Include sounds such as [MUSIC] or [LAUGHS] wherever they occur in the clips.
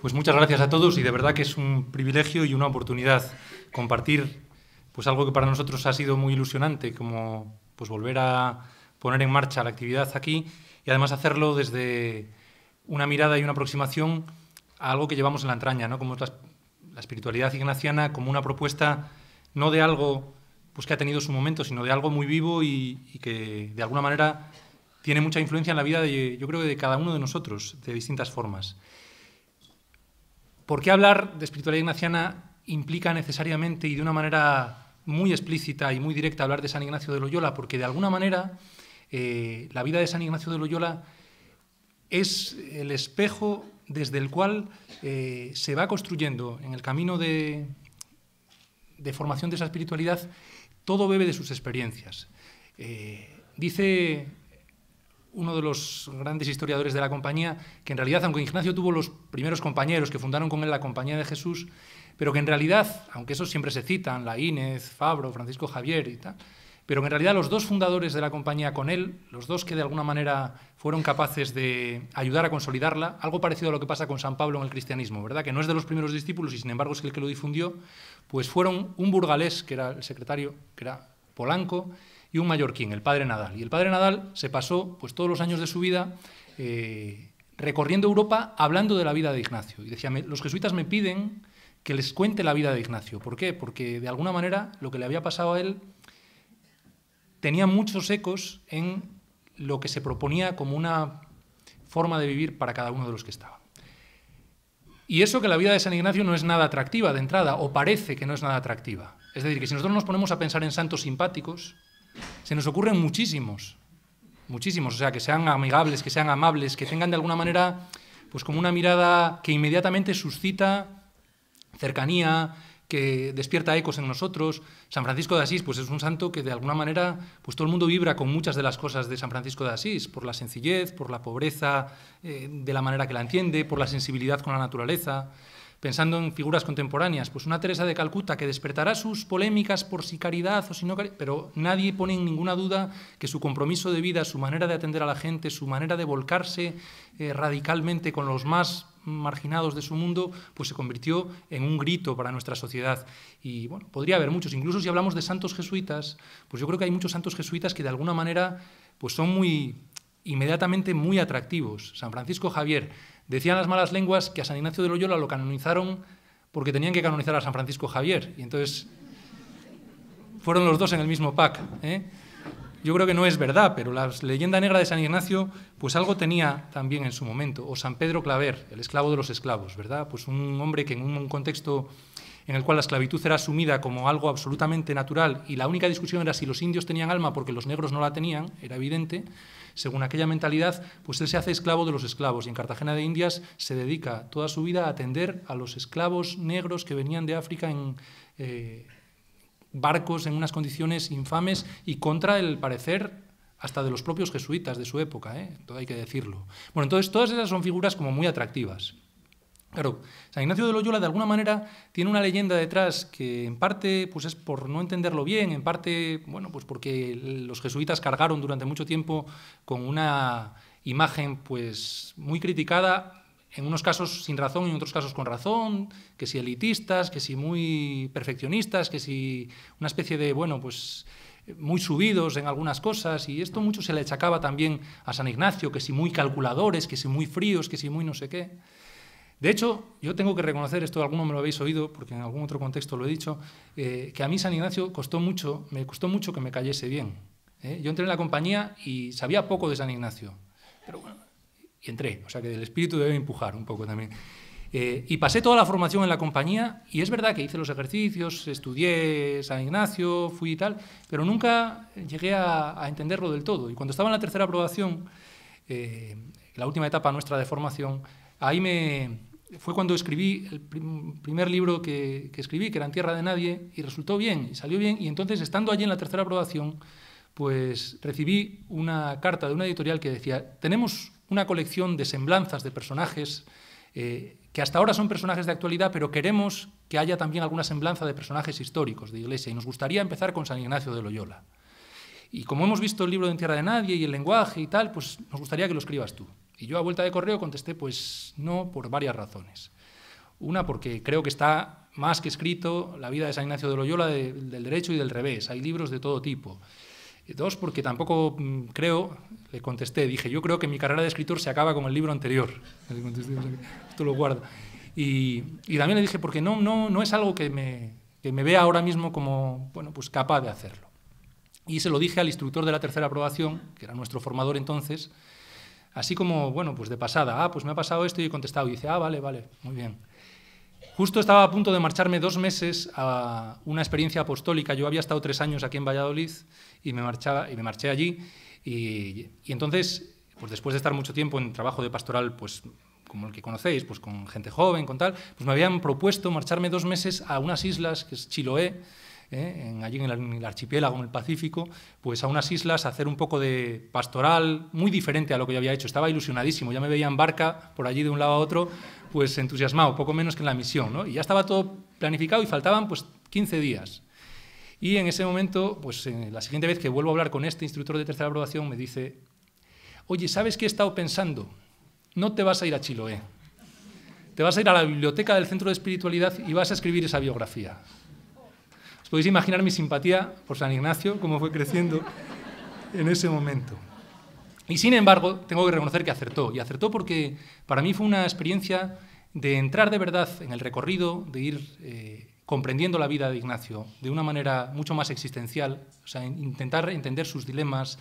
Pues muchas gracias a todos y de verdad que es un privilegio y una oportunidad compartir pues algo que para nosotros ha sido muy ilusionante, como pues volver a poner en marcha la actividad aquí y además hacerlo desde una mirada y una aproximación a algo que llevamos en la entraña, ¿no? como es la, espiritualidad ignaciana, como una propuesta no de algo pues que ha tenido su momento, sino de algo muy vivo y, y, que de alguna manera tiene mucha influencia en la vida de, yo creo que de cada uno de nosotros, de distintas formas. ¿Por qué hablar de espiritualidad ignaciana implica necesariamente y de una manera muy explícita y muy directa hablar de San Ignacio de Loyola? Porque de alguna manera eh, la vida de San Ignacio de Loyola es el espejo desde el cual eh, se va construyendo en el camino de, formación de esa espiritualidad, todo bebe de sus experiencias. Eh, dice uno de los grandes historiadores de la compañía, que en realidad, aunque Ignacio tuvo los primeros compañeros que fundaron con él la compañía de Jesús, pero que en realidad, aunque esos siempre se citan, la Inés, Fabro, Francisco Javier y tal, pero que en realidad los dos fundadores de la compañía con él, los dos que de alguna manera fueron capaces de ayudar a consolidarla, algo parecido a lo que pasa con San Pablo en el cristianismo, ¿verdad? Que no es de los primeros discípulos y sin embargo es el que lo difundió, pues fueron un burgalés, que era el secretario, que era Polanco, y un mallorquín, el padre Nadal. Y el padre Nadal se pasó pues, todos los años de su vida eh, recorriendo Europa hablando de la vida de Ignacio. Y decía, los jesuitas me piden que les cuente la vida de Ignacio. ¿Por qué? Porque de alguna manera lo que le había pasado a él tenía muchos ecos en lo que se proponía como una forma de vivir para cada uno de los que estaba. Y eso que la vida de San Ignacio no es nada atractiva de entrada, o parece que no es nada atractiva. Es decir, que si nosotros nos ponemos a pensar en santos simpáticos, se nos ocurren muchísimos, muchísimos, o sea, que sean amigables, que sean amables, que tengan de alguna manera, pues como una mirada que inmediatamente suscita cercanía, que despierta ecos en nosotros. San Francisco de Asís, pues es un santo que de alguna manera, pues todo el mundo vibra con muchas de las cosas de San Francisco de Asís, por la sencillez, por la pobreza, eh, de la manera que la entiende, por la sensibilidad con la naturaleza pensando en figuras contemporáneas, pues una Teresa de Calcuta que despertará sus polémicas por si caridad o si no caridad, pero nadie pone en ninguna duda que su compromiso de vida, su manera de atender a la gente, su manera de volcarse eh, radicalmente con los más marginados de su mundo, pues se convirtió en un grito para nuestra sociedad. Y bueno, podría haber muchos, incluso si hablamos de santos jesuitas, pues yo creo que hay muchos santos jesuitas que de alguna manera pues son muy inmediatamente muy atractivos. San Francisco Javier, Decían las malas lenguas que a San Ignacio de Loyola lo canonizaron porque tenían que canonizar a San Francisco Javier. Y entonces fueron los dos en el mismo pack. ¿eh? Yo creo que no es verdad, pero la leyenda negra de San Ignacio, pues algo tenía también en su momento. O San Pedro Claver, el esclavo de los esclavos, ¿verdad? Pues un hombre que en un contexto en el cual la esclavitud era asumida como algo absolutamente natural y la única discusión era si los indios tenían alma porque los negros no la tenían, era evidente, según aquella mentalidad, pues él se hace esclavo de los esclavos y en Cartagena de Indias se dedica toda su vida a atender a los esclavos negros que venían de África en... Eh, barcos en unas condiciones infames y contra el parecer hasta de los propios jesuitas de su época, ¿eh? todo hay que decirlo. Bueno, entonces todas esas son figuras como muy atractivas. Claro, San Ignacio de Loyola de alguna manera tiene una leyenda detrás que en parte pues es por no entenderlo bien, en parte bueno, pues porque los jesuitas cargaron durante mucho tiempo con una imagen pues muy criticada en unos casos sin razón y en otros casos con razón, que si elitistas, que si muy perfeccionistas, que si una especie de bueno, pues muy subidos en algunas cosas, y esto mucho se le achacaba también a San Ignacio, que si muy calculadores, que si muy fríos, que si muy no sé qué. De hecho, yo tengo que reconocer, esto alguno me lo habéis oído, porque en algún otro contexto lo he dicho, eh, que a mí San Ignacio costó mucho, me costó mucho que me cayese bien. ¿eh? Yo entré en la compañía y sabía poco de San Ignacio, pero bueno, y entré, o sea que el espíritu debe empujar un poco también. Eh, y pasé toda la formación en la compañía y es verdad que hice los ejercicios, estudié San Ignacio, fui y tal, pero nunca llegué a entenderlo del todo. Y cuando estaba en la tercera aprobación, la última etapa nuestra de formación, ahí me, fue cuando escribí el primer libro que, escribí, que era En Tierra de Nadie, y resultó bien, y salió bien. Y entonces, estando allí en la tercera aprobación, pues recibí una carta de una editorial que decía, tenemos una colección de semblanzas de personajes eh, que hasta ahora son personajes de actualidad, pero queremos que haya también alguna semblanza de personajes históricos de Iglesia, y nos gustaría empezar con San Ignacio de Loyola. Y como hemos visto el libro de En Tierra de Nadie y el lenguaje y tal, pues nos gustaría que lo escribas tú. Y yo a vuelta de correo contesté, pues no, por varias razones. Una, porque creo que está más que escrito la vida de San Ignacio de Loyola del derecho y del revés. Hay libros de todo tipo. Dos, porque tampoco mm, creo, le contesté, dije, yo creo que mi carrera de escritor se acaba con el libro anterior. [LAUGHS] tú lo guardo. Y, y también le dije, porque no, no, no es algo que me, que vea ahora mismo como bueno, pues capaz de hacerlo. Y se lo dije al instructor de la tercera aprobación, que era nuestro formador entonces, Así como, bueno, pues de pasada, ah, pues me ha pasado esto y he contestado. Y dice, ah, vale, vale, muy bien. Justo estaba a punto de marcharme dos meses a una experiencia apostólica. Yo había estado tres años aquí en Valladolid y me, marchaba, y me marché allí. Y, y entonces, pues después de estar mucho tiempo en trabajo de pastoral, pues como el que conocéis, pues con gente joven, con tal, pues me habían propuesto marcharme dos meses a unas islas, que es Chiloé, ¿eh? allí en el, archipiélago, en el Pacífico, pues a unas islas hacer un poco de pastoral muy diferente a lo que yo había hecho. Estaba ilusionadísimo, ya me veía en barca por allí de un lado a otro, pues entusiasmado, poco menos que en la misión. Y ya estaba todo planificado y faltaban pues 15 días. Y en ese momento, pues eh, la siguiente vez que vuelvo a hablar con este instructor de tercera aprobación, me dice, oye, ¿sabes qué he estado pensando? No te vas a ir a Chiloé. Te vas a ir a la biblioteca del Centro de Espiritualidad y vas a escribir esa biografía podéis imaginar mi simpatía por San Ignacio, cómo fue creciendo en ese momento. Y sin embargo, tengo que reconocer que acertó. Y acertó porque para mí fue una experiencia de entrar de verdad en el recorrido, de ir eh, comprendiendo la vida de Ignacio de una manera mucho más existencial, o sea, intentar entender sus dilemas,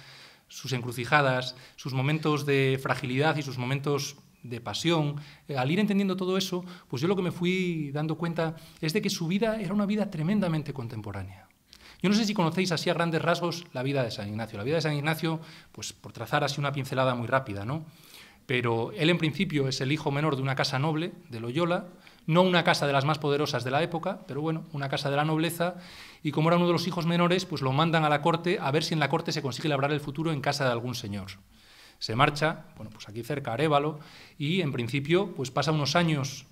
sus encrucijadas, sus momentos de fragilidad y sus momentos de pasión. Eh, al ir entendiendo todo eso, pues yo lo que me fui dando cuenta es de que su vida era una vida tremendamente contemporánea. Yo no sé si conocéis así a grandes rasgos la vida de San Ignacio. La vida de San Ignacio, pues por trazar así una pincelada muy rápida, ¿no? Pero él en principio es el hijo menor de una casa noble, de Loyola, no una casa de las más poderosas de la época, pero bueno, una casa de la nobleza, y como era uno de los hijos menores, pues lo mandan a la corte a ver si en la corte se consigue labrar el futuro en casa de algún señor. Se marcha, bueno, pues aquí cerca, a y en principio pues pasa unos años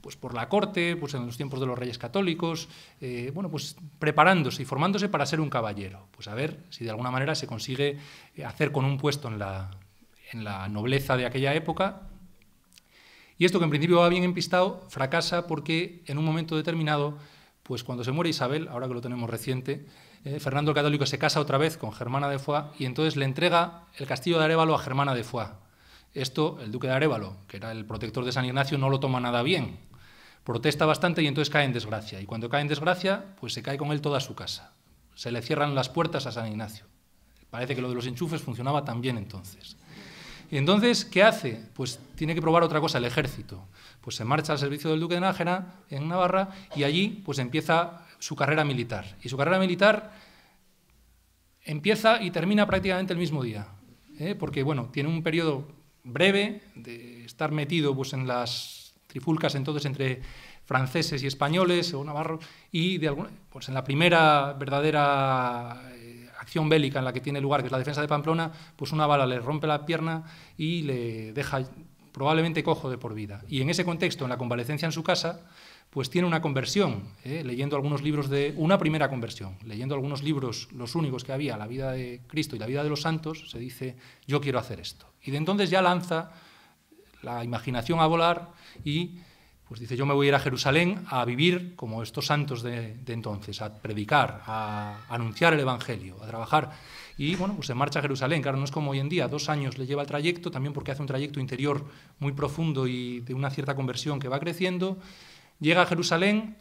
pues por la corte, pues en los tiempos de los reyes católicos, eh, bueno, pues preparándose y formándose para ser un caballero. Pues a ver si de alguna manera se consigue hacer con un puesto en la, en la nobleza de aquella época. Y esto que en principio va bien empistado, fracasa porque en un momento determinado, pues cuando se muere Isabel, ahora que lo tenemos reciente, eh, Fernando el Católico se casa otra vez con Germana de Foix y entonces le entrega el castillo de Arevalo a Germana de Foix. Esto, el duque de Arevalo, que era el protector de San Ignacio, no lo toma nada bien. Protesta bastante y entonces cae en desgracia. Y cuando cae en desgracia, pues se cae con él toda su casa. Se le cierran las puertas a San Ignacio. Parece que lo de los enchufes funcionaba también entonces. Y entonces, ¿qué hace? Pues tiene que probar otra cosa, el ejército. Pues se marcha al servicio del duque de Nájera, en Navarra, y allí pues empieza su carrera militar. Y su carrera militar empieza y termina prácticamente el mismo día, ¿eh? porque bueno, tiene un periodo breve de estar metido pues, en las trifulcas entre franceses y españoles o navarro y de alguna, pues, en la primera verdadera eh, acción bélica en la que tiene lugar, que es la defensa de Pamplona, pues una bala le rompe la pierna y le deja probablemente cojo de por vida. Y en ese contexto, en la convalecencia en su casa, pues tiene una conversión, ¿eh? leyendo algunos libros de una primera conversión, leyendo algunos libros, los únicos que había, la vida de Cristo y la vida de los santos, se dice, yo quiero hacer esto. Y de entonces ya lanza la imaginación a volar y pues dice, yo me voy a ir a Jerusalén a vivir como estos santos de, de entonces, a predicar, a anunciar el Evangelio, a trabajar. Y bueno, pues se marcha a Jerusalén, claro, no es como hoy en día, dos años le lleva el trayecto, también porque hace un trayecto interior muy profundo y de una cierta conversión que va creciendo, Llega a Jerusalén,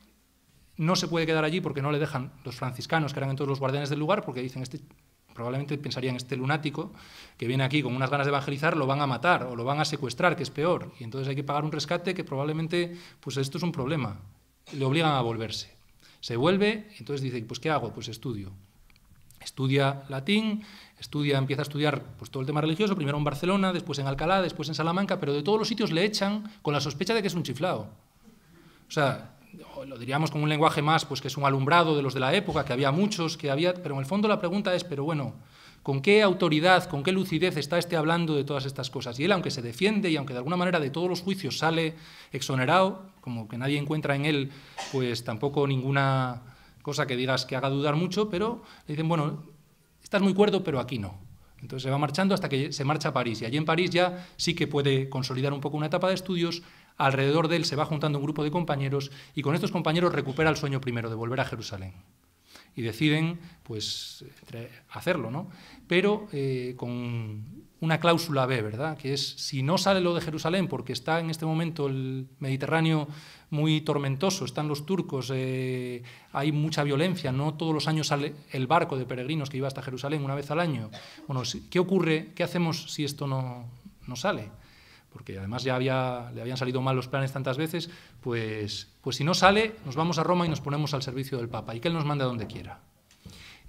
no se puede quedar allí porque no le dejan los franciscanos, que eran todos los guardianes del lugar, porque dicen, este, probablemente pensarían, este lunático que viene aquí con unas ganas de evangelizar, lo van a matar o lo van a secuestrar, que es peor. Y entonces hay que pagar un rescate que probablemente, pues esto es un problema. Le obligan a volverse. Se vuelve, entonces dice, pues ¿qué hago? Pues estudio. Estudia latín, estudia, empieza a estudiar pues, todo el tema religioso, primero en Barcelona, después en Alcalá, después en Salamanca, pero de todos los sitios le echan con la sospecha de que es un chiflado. O sea, lo diríamos con un lenguaje más, pues que es un alumbrado de los de la época, que había muchos, que había... Pero en el fondo la pregunta es, pero bueno, ¿con qué autoridad, con qué lucidez está este hablando de todas estas cosas? Y él, aunque se defiende y aunque de alguna manera de todos los juicios sale exonerado, como que nadie encuentra en él, pues tampoco ninguna cosa que digas que haga dudar mucho, pero le dicen, bueno, estás muy cuerdo, pero aquí no. Entonces se va marchando hasta que se marcha a París. Y allí en París ya sí que puede consolidar un poco una etapa de estudios Alrededor de él se va juntando un grupo de compañeros y con estos compañeros recupera el sueño primero de volver a Jerusalén. Y deciden pues, hacerlo, ¿no? Pero eh, con una cláusula B, ¿verdad? Que es, si no sale lo de Jerusalén, porque está en este momento el Mediterráneo muy tormentoso, están los turcos, eh, hay mucha violencia, no todos los años sale el barco de peregrinos que iba hasta Jerusalén una vez al año. Bueno, ¿qué ocurre? ¿Qué hacemos si esto no, no sale? porque además ya había, le habían salido mal los planes tantas veces, pues, pues si no sale, nos vamos a Roma y nos ponemos al servicio del Papa y que él nos manda a donde quiera.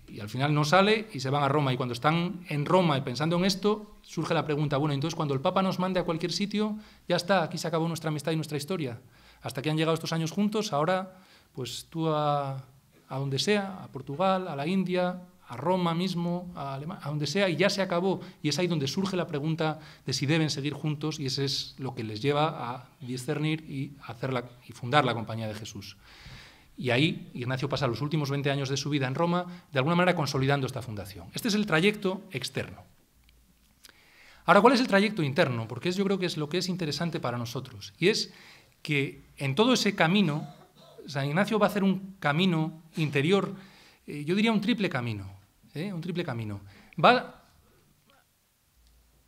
Y al final no sale y se van a Roma. Y cuando están en Roma y pensando en esto, surge la pregunta, bueno, entonces cuando el Papa nos mande a cualquier sitio, ya está, aquí se acabó nuestra amistad y nuestra historia. Hasta que han llegado estos años juntos, ahora pues tú a, a donde sea, a Portugal, a la India, a Roma mismo, a, donde sea, y ya se acabó. Y es ahí donde surge la pregunta de si deben seguir juntos, y eso es lo que les lleva a discernir y, hacerla, y fundar la Compañía de Jesús. Y ahí Ignacio pasa los últimos 20 años de su vida en Roma, de alguna manera consolidando esta fundación. Este es el trayecto externo. Ahora, ¿cuál es el trayecto interno? Porque yo creo que es lo que es interesante para nosotros. Y es que en todo ese camino, San Ignacio va a hacer un camino interior, eh, yo diría un triple camino. ¿eh? un triple camino. Va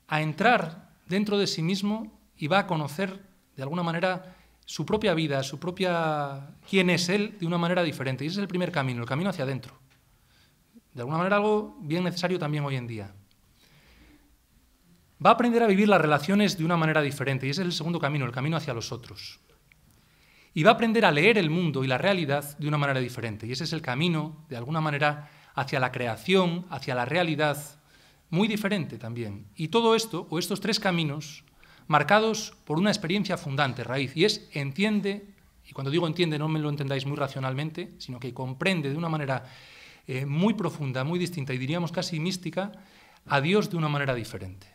a entrar dentro de sí mismo y va a conocer, de alguna manera, su propia vida, su propia quién es él, de una manera diferente. Y ese es el primer camino, el camino hacia adentro. De alguna manera algo bien necesario también hoy en día. Va a aprender a vivir las relaciones de una manera diferente, y ese es el segundo camino, el camino hacia los otros. Y va a aprender a leer el mundo y la realidad de una manera diferente, y ese es el camino, de alguna manera, hacia la creación, hacia la realidad, muy diferente también. Y todo esto, o estos tres caminos, marcados por una experiencia fundante, raíz, y es entiende, y cuando digo entiende no me lo entendáis muy racionalmente, sino que comprende de una manera eh, muy profunda, muy distinta y diríamos casi mística, a Dios de una manera diferente.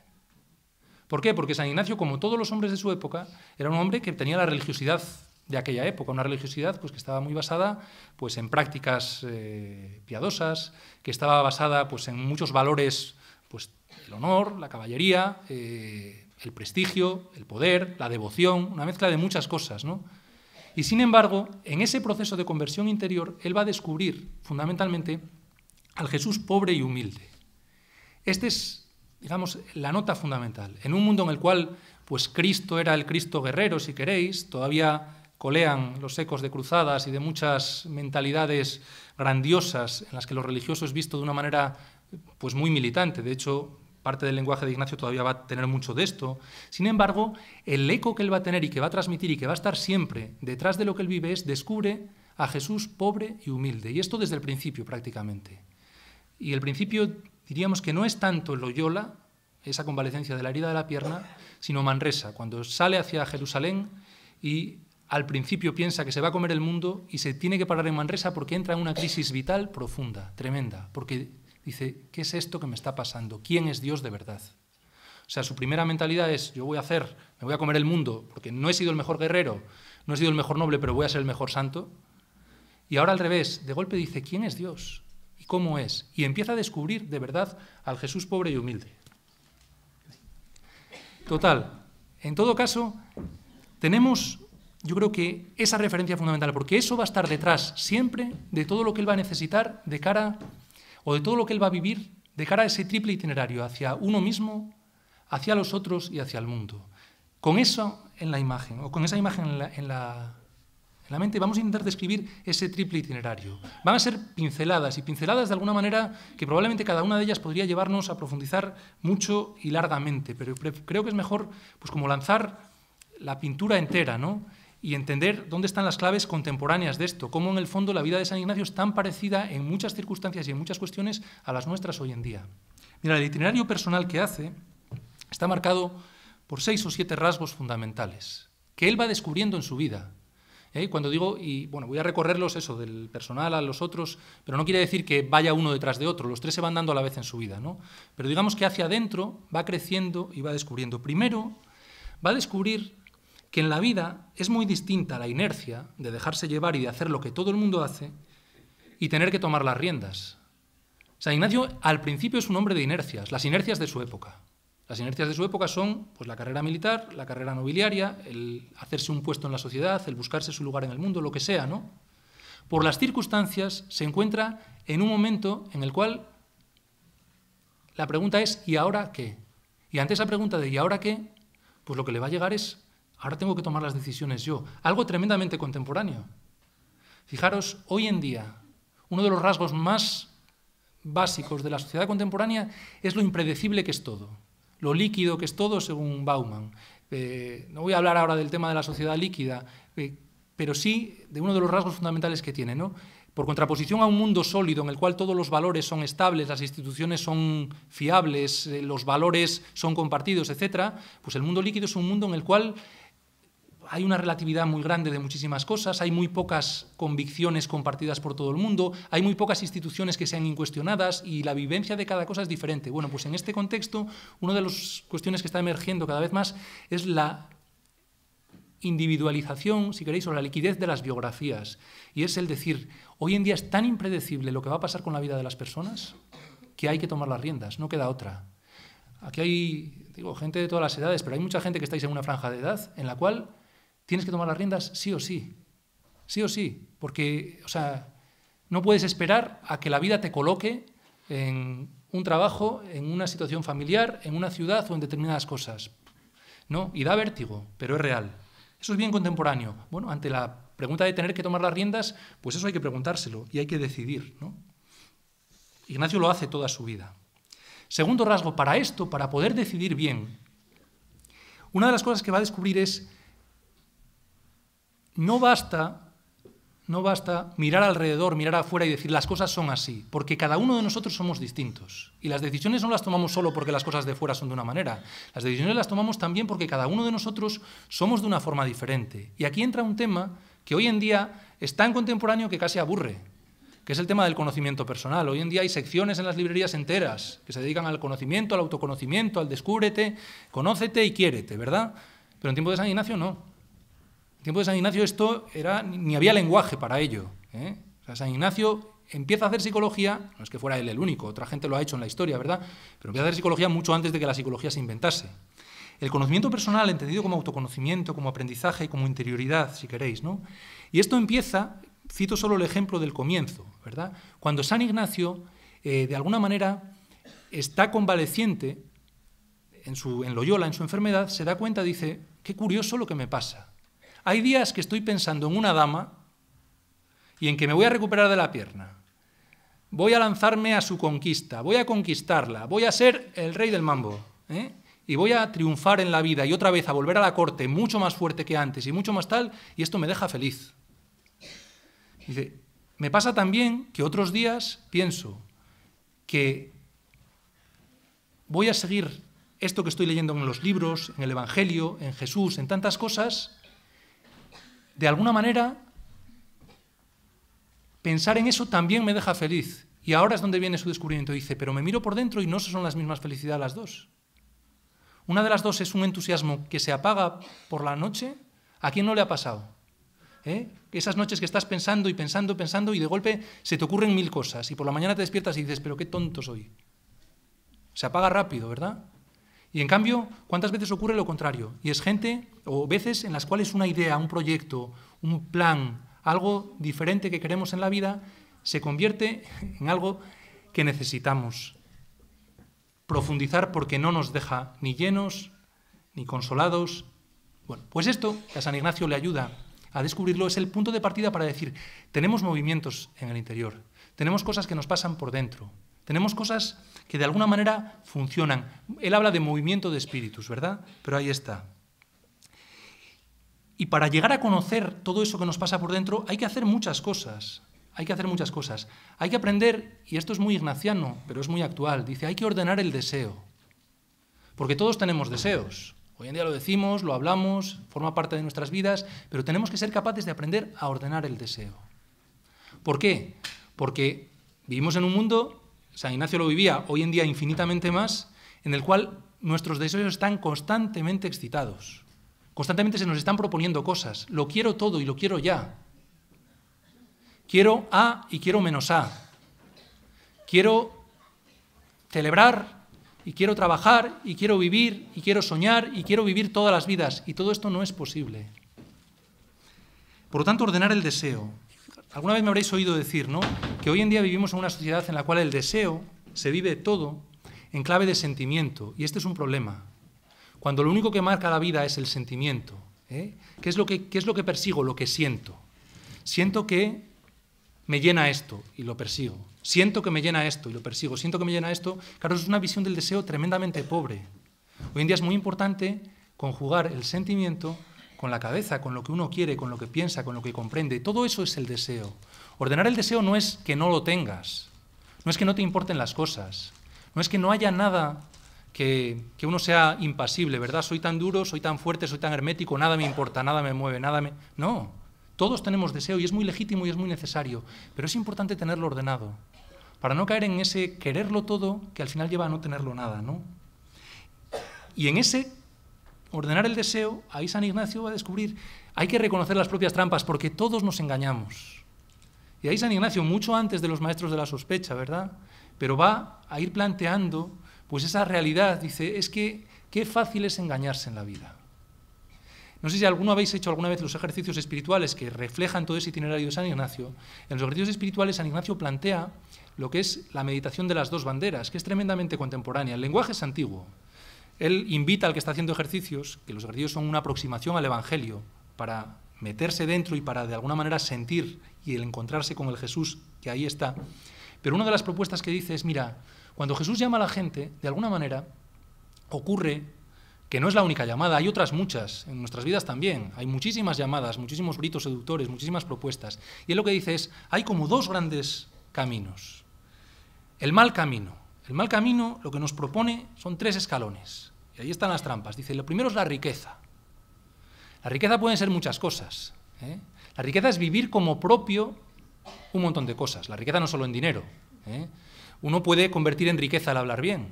¿Por qué? Porque San Ignacio, como todos los hombres de su época, era un hombre que tenía la religiosidad de aquella época, una religiosidad pues, que estaba muy basada pues, en prácticas eh, piadosas, que estaba basada pues, en muchos valores, pues, el honor, la caballería, eh, el prestigio, el poder, la devoción, una mezcla de muchas cosas. Y sin embargo, en ese proceso de conversión interior, él va a descubrir fundamentalmente al Jesús pobre y humilde. Esta es, digamos, la nota fundamental. En un mundo en el cual pues Cristo era el Cristo guerrero, si queréis, todavía colean los ecos de cruzadas y de muchas mentalidades grandiosas en las que los religiosos es visto de una manera pues muy militante. De hecho, parte del lenguaje de Ignacio todavía va a tener mucho de esto. Sin embargo, el eco que él va a tener y que va a transmitir y que va a estar siempre detrás de lo que él vive es descubre a Jesús pobre y humilde. Y esto desde el principio prácticamente. Y el principio diríamos que no es tanto Loyola, esa convalecencia de la herida de la pierna, sino Manresa, cuando sale hacia Jerusalén y al principio piensa que se va a comer el mundo y se tiene que parar en Manresa porque entra en una crisis vital profunda, tremenda, porque dice, ¿qué es esto que me está pasando? ¿Quién es Dios de verdad? O sea, su primera mentalidad es, yo voy a hacer, me voy a comer el mundo, porque no he sido el mejor guerrero, no he sido el mejor noble, pero voy a ser el mejor santo. Y ahora al revés, de golpe dice, ¿quién es Dios? ¿Y cómo es? Y empieza a descubrir de verdad al Jesús pobre y humilde. Total, en todo caso, tenemos yo creo que esa referencia es fundamental, porque eso va a estar detrás siempre de todo lo que él va a necesitar de cara, o de todo lo que él va a vivir de cara a ese triple itinerario, hacia uno mismo, hacia los otros y hacia el mundo. Con eso en la imagen, o con esa imagen en la, en la, en la mente, vamos a intentar describir ese triple itinerario. Van a ser pinceladas, y pinceladas de alguna manera que probablemente cada una de ellas podría llevarnos a profundizar mucho y largamente, pero creo que es mejor pues, como lanzar la pintura entera, ¿no? y entender dónde están las claves contemporáneas de esto, cómo en el fondo la vida de San Ignacio es tan parecida en muchas circunstancias y en muchas cuestiones a las nuestras hoy en día. Mira, el itinerario personal que hace está marcado por seis o siete rasgos fundamentales que él va descubriendo en su vida. ¿Eh? Cuando digo, y bueno, voy a recorrerlos eso, del personal a los otros, pero no quiere decir que vaya uno detrás de otro, los tres se van dando a la vez en su vida, ¿no? Pero digamos que hacia adentro va creciendo y va descubriendo. Primero, va a descubrir que en la vida es muy distinta la inercia de dejarse llevar y de hacer lo que todo el mundo hace y tener que tomar las riendas. San Ignacio al principio es un hombre de inercias, las inercias de su época. Las inercias de su época son pues, la carrera militar, la carrera nobiliaria, el hacerse un puesto en la sociedad, el buscarse su lugar en el mundo, lo que sea, ¿no? Por las circunstancias se encuentra en un momento en el cual la pregunta es ¿y ahora qué? Y ante esa pregunta de ¿y ahora qué? Pues lo que le va a llegar es Ahora tengo que tomar las decisiones yo. Algo tremendamente contemporáneo. Fijaros, hoy en día, uno de los rasgos más básicos de la sociedad contemporánea es lo impredecible que es todo, lo líquido que es todo, según Bauman. Eh, no voy a hablar ahora del tema de la sociedad líquida, eh, pero sí de uno de los rasgos fundamentales que tiene. ¿no? Por contraposición a un mundo sólido en el cual todos los valores son estables, las instituciones son fiables, eh, los valores son compartidos, etc., pues el mundo líquido es un mundo en el cual hay una relatividad muy grande de muchísimas cosas, hay muy pocas convicciones compartidas por todo el mundo, hay muy pocas instituciones que sean incuestionadas y la vivencia de cada cosa es diferente. Bueno, pues en este contexto, una de las cuestiones que está emergiendo cada vez más es la individualización, si queréis, o la liquidez de las biografías. Y es el decir, hoy en día es tan impredecible lo que va a pasar con la vida de las personas que hay que tomar las riendas, no queda otra. Aquí hay, digo, gente de todas las edades, pero hay mucha gente que estáis en una franja de edad en la cual tienes que tomar las riendas sí o sí. Sí o sí. Porque, o sea, no puedes esperar a que la vida te coloque en un trabajo, en una situación familiar, en una ciudad o en determinadas cosas. No, y da vértigo, pero es real. Eso es bien contemporáneo. Bueno, ante la pregunta de tener que tomar las riendas, pues eso hay que preguntárselo y hay que decidir. Ignacio lo hace toda su vida. Segundo rasgo, para esto, para poder decidir bien, una de las cosas que va a descubrir es no basta, no basta mirar alrededor, mirar afuera y decir las cosas son así, porque cada uno de nosotros somos distintos. Y las decisiones no las tomamos solo porque las cosas de fuera son de una manera, las decisiones las tomamos también porque cada uno de nosotros somos de una forma diferente. Y aquí entra un tema que hoy en día es tan contemporáneo que casi aburre, que es el tema del conocimiento personal. Hoy en día hay secciones en las librerías enteras que se dedican al conocimiento, al autoconocimiento, al descúbrete, conócete y quiérete, ¿verdad? Pero en tiempo de San Ignacio no tiempo de San Ignacio esto era, ni había lenguaje para ello. ¿eh? San Ignacio empieza a hacer psicología, no es que fuera él el único, otra gente lo ha hecho en la historia, ¿verdad? Pero empieza a hacer psicología mucho antes de que la psicología se inventase. El conocimiento personal, entendido como autoconocimiento, como aprendizaje y como interioridad, si queréis, ¿no? Y esto empieza, cito solo el ejemplo del comienzo, ¿verdad? Cuando San Ignacio, eh, de alguna manera, está convaleciente en, su, en Loyola, en su enfermedad, se da cuenta, dice, qué curioso lo que me pasa. Hay días que estoy pensando en una dama y en que me voy a recuperar de la pierna. Voy a lanzarme a su conquista, voy a conquistarla, voy a ser el rey del mambo. ¿eh? Y voy a triunfar en la vida y otra vez a volver a la corte mucho más fuerte que antes y mucho más tal, y esto me deja feliz. me pasa también que otros días pienso que voy a seguir esto que estoy leyendo en los libros, en el Evangelio, en Jesús, en tantas cosas, de alguna manera, pensar en eso también me deja feliz. Y ahora es donde viene su descubrimiento. Dice, pero me miro por dentro y no son las mismas felicidades las dos. Una de las dos es un entusiasmo que se apaga por la noche. ¿A quién no le ha pasado? ¿Eh? Esas noches que estás pensando y pensando, y pensando y de golpe se te ocurren mil cosas y por la mañana te despiertas y dices, pero qué tonto soy. Se apaga rápido, ¿verdad? Y en cambio, ¿cuántas veces ocurre lo contrario? Y es gente o veces en las cuales una idea, un proyecto, un plan, algo diferente que queremos en la vida, se convierte [LAUGHS] en algo que necesitamos profundizar porque no nos deja ni llenos, ni consolados. Bueno, pues esto que a San Ignacio le ayuda a descubrirlo es el punto de partida para decir, tenemos movimientos en el interior, tenemos cosas que nos pasan por dentro, tenemos cosas que de alguna manera funcionan. Él habla de movimiento de espíritus, ¿verdad? Pero ahí está. Y para llegar a conocer todo eso que nos pasa por dentro hay que hacer muchas cosas. Hay que hacer muchas cosas. Hay que aprender, y esto es muy ignaciano, pero es muy actual, dice, hay que ordenar el deseo. Porque todos tenemos deseos. Hoy en día lo decimos, lo hablamos, forma parte de nuestras vidas, pero tenemos que ser capaces de aprender a ordenar el deseo. ¿Por qué? Porque vivimos en un mundo San Ignacio lo vivía hoy en día infinitamente más, en el cual nuestros deseos están constantemente excitados. Constantemente se nos están proponiendo cosas. Lo quiero todo y lo quiero ya. Quiero A y quiero menos A. Quiero celebrar y quiero trabajar y quiero vivir y quiero soñar y quiero vivir todas las vidas. Y todo esto no es posible. Por lo tanto, ordenar el deseo, Alguna vez me habréis oído decir, Que hoy en día vivimos en una sociedad en la cual el deseo se vive todo en clave de sentimiento, y este es un problema. Cuando lo único que marca la vida es el sentimiento, ¿eh? ¿Qué, es lo que, ¿qué es lo que persigo? Lo que siento. Siento que me llena esto y lo persigo. Siento que me llena esto y lo persigo. Siento que me llena esto. Claro, es una visión del deseo tremendamente pobre. Hoy en día es muy importante conjugar el sentimiento con la cabeza, con lo que uno quiere, con lo que piensa, con lo que comprende. Todo eso es el deseo. Ordenar el deseo no es que no lo tengas, no es que no te importen las cosas, no es que no haya nada que, uno sea impasible, ¿verdad? Soy tan duro, soy tan fuerte, soy tan hermético, nada me importa, nada me mueve, nada me... No, todos tenemos deseo y es muy legítimo y es muy necesario, pero es importante tenerlo ordenado, para no caer en ese quererlo todo que al final lleva a no tenerlo nada, ¿no? Y en ese ordenar el deseo, ahí San Ignacio va a descubrir, hay que reconocer las propias trampas porque todos nos engañamos. Y ahí San Ignacio, mucho antes de los maestros de la sospecha, ¿verdad? Pero va a ir planteando pues esa realidad, dice, es que qué fácil es engañarse en la vida. No sé si alguno habéis hecho alguna vez los ejercicios espirituales que reflejan todo ese itinerario de San Ignacio. En los ejercicios espirituales San Ignacio plantea lo que es la meditación de las dos banderas, que es tremendamente contemporánea. El lenguaje es antiguo, él invita al que está haciendo ejercicios, que los ejercicios son una aproximación al Evangelio, para meterse dentro y para de alguna manera sentir y el encontrarse con el Jesús que ahí está. Pero una de las propuestas que dice es, mira, cuando Jesús llama a la gente, de alguna manera ocurre que no es la única llamada, hay otras muchas, en nuestras vidas también, hay muchísimas llamadas, muchísimos gritos seductores, muchísimas propuestas. Y él lo que dice es, hay como dos grandes caminos. El mal camino, el mal camino lo que nos propone son tres escalones. Y ahí están las trampas. Dice, lo primero es la riqueza. La riqueza puede ser muchas cosas. ¿eh? La riqueza es vivir como propio un montón de cosas. La riqueza no solo en dinero. ¿eh? Uno puede convertir en riqueza el hablar bien.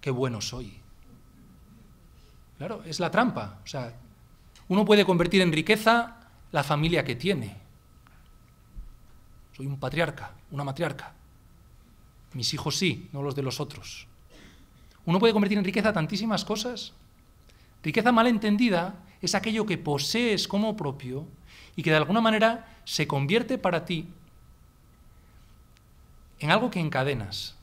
Qué bueno soy. Claro, es la trampa. O sea, uno puede convertir en riqueza la familia que tiene. Soy un patriarca, una matriarca. Mis hijos sí, no los de los otros. Uno puede convertir en riqueza tantísimas cosas. Riqueza mal entendida es aquello que posees como propio y que de alguna manera se convierte para ti en algo que encadenas.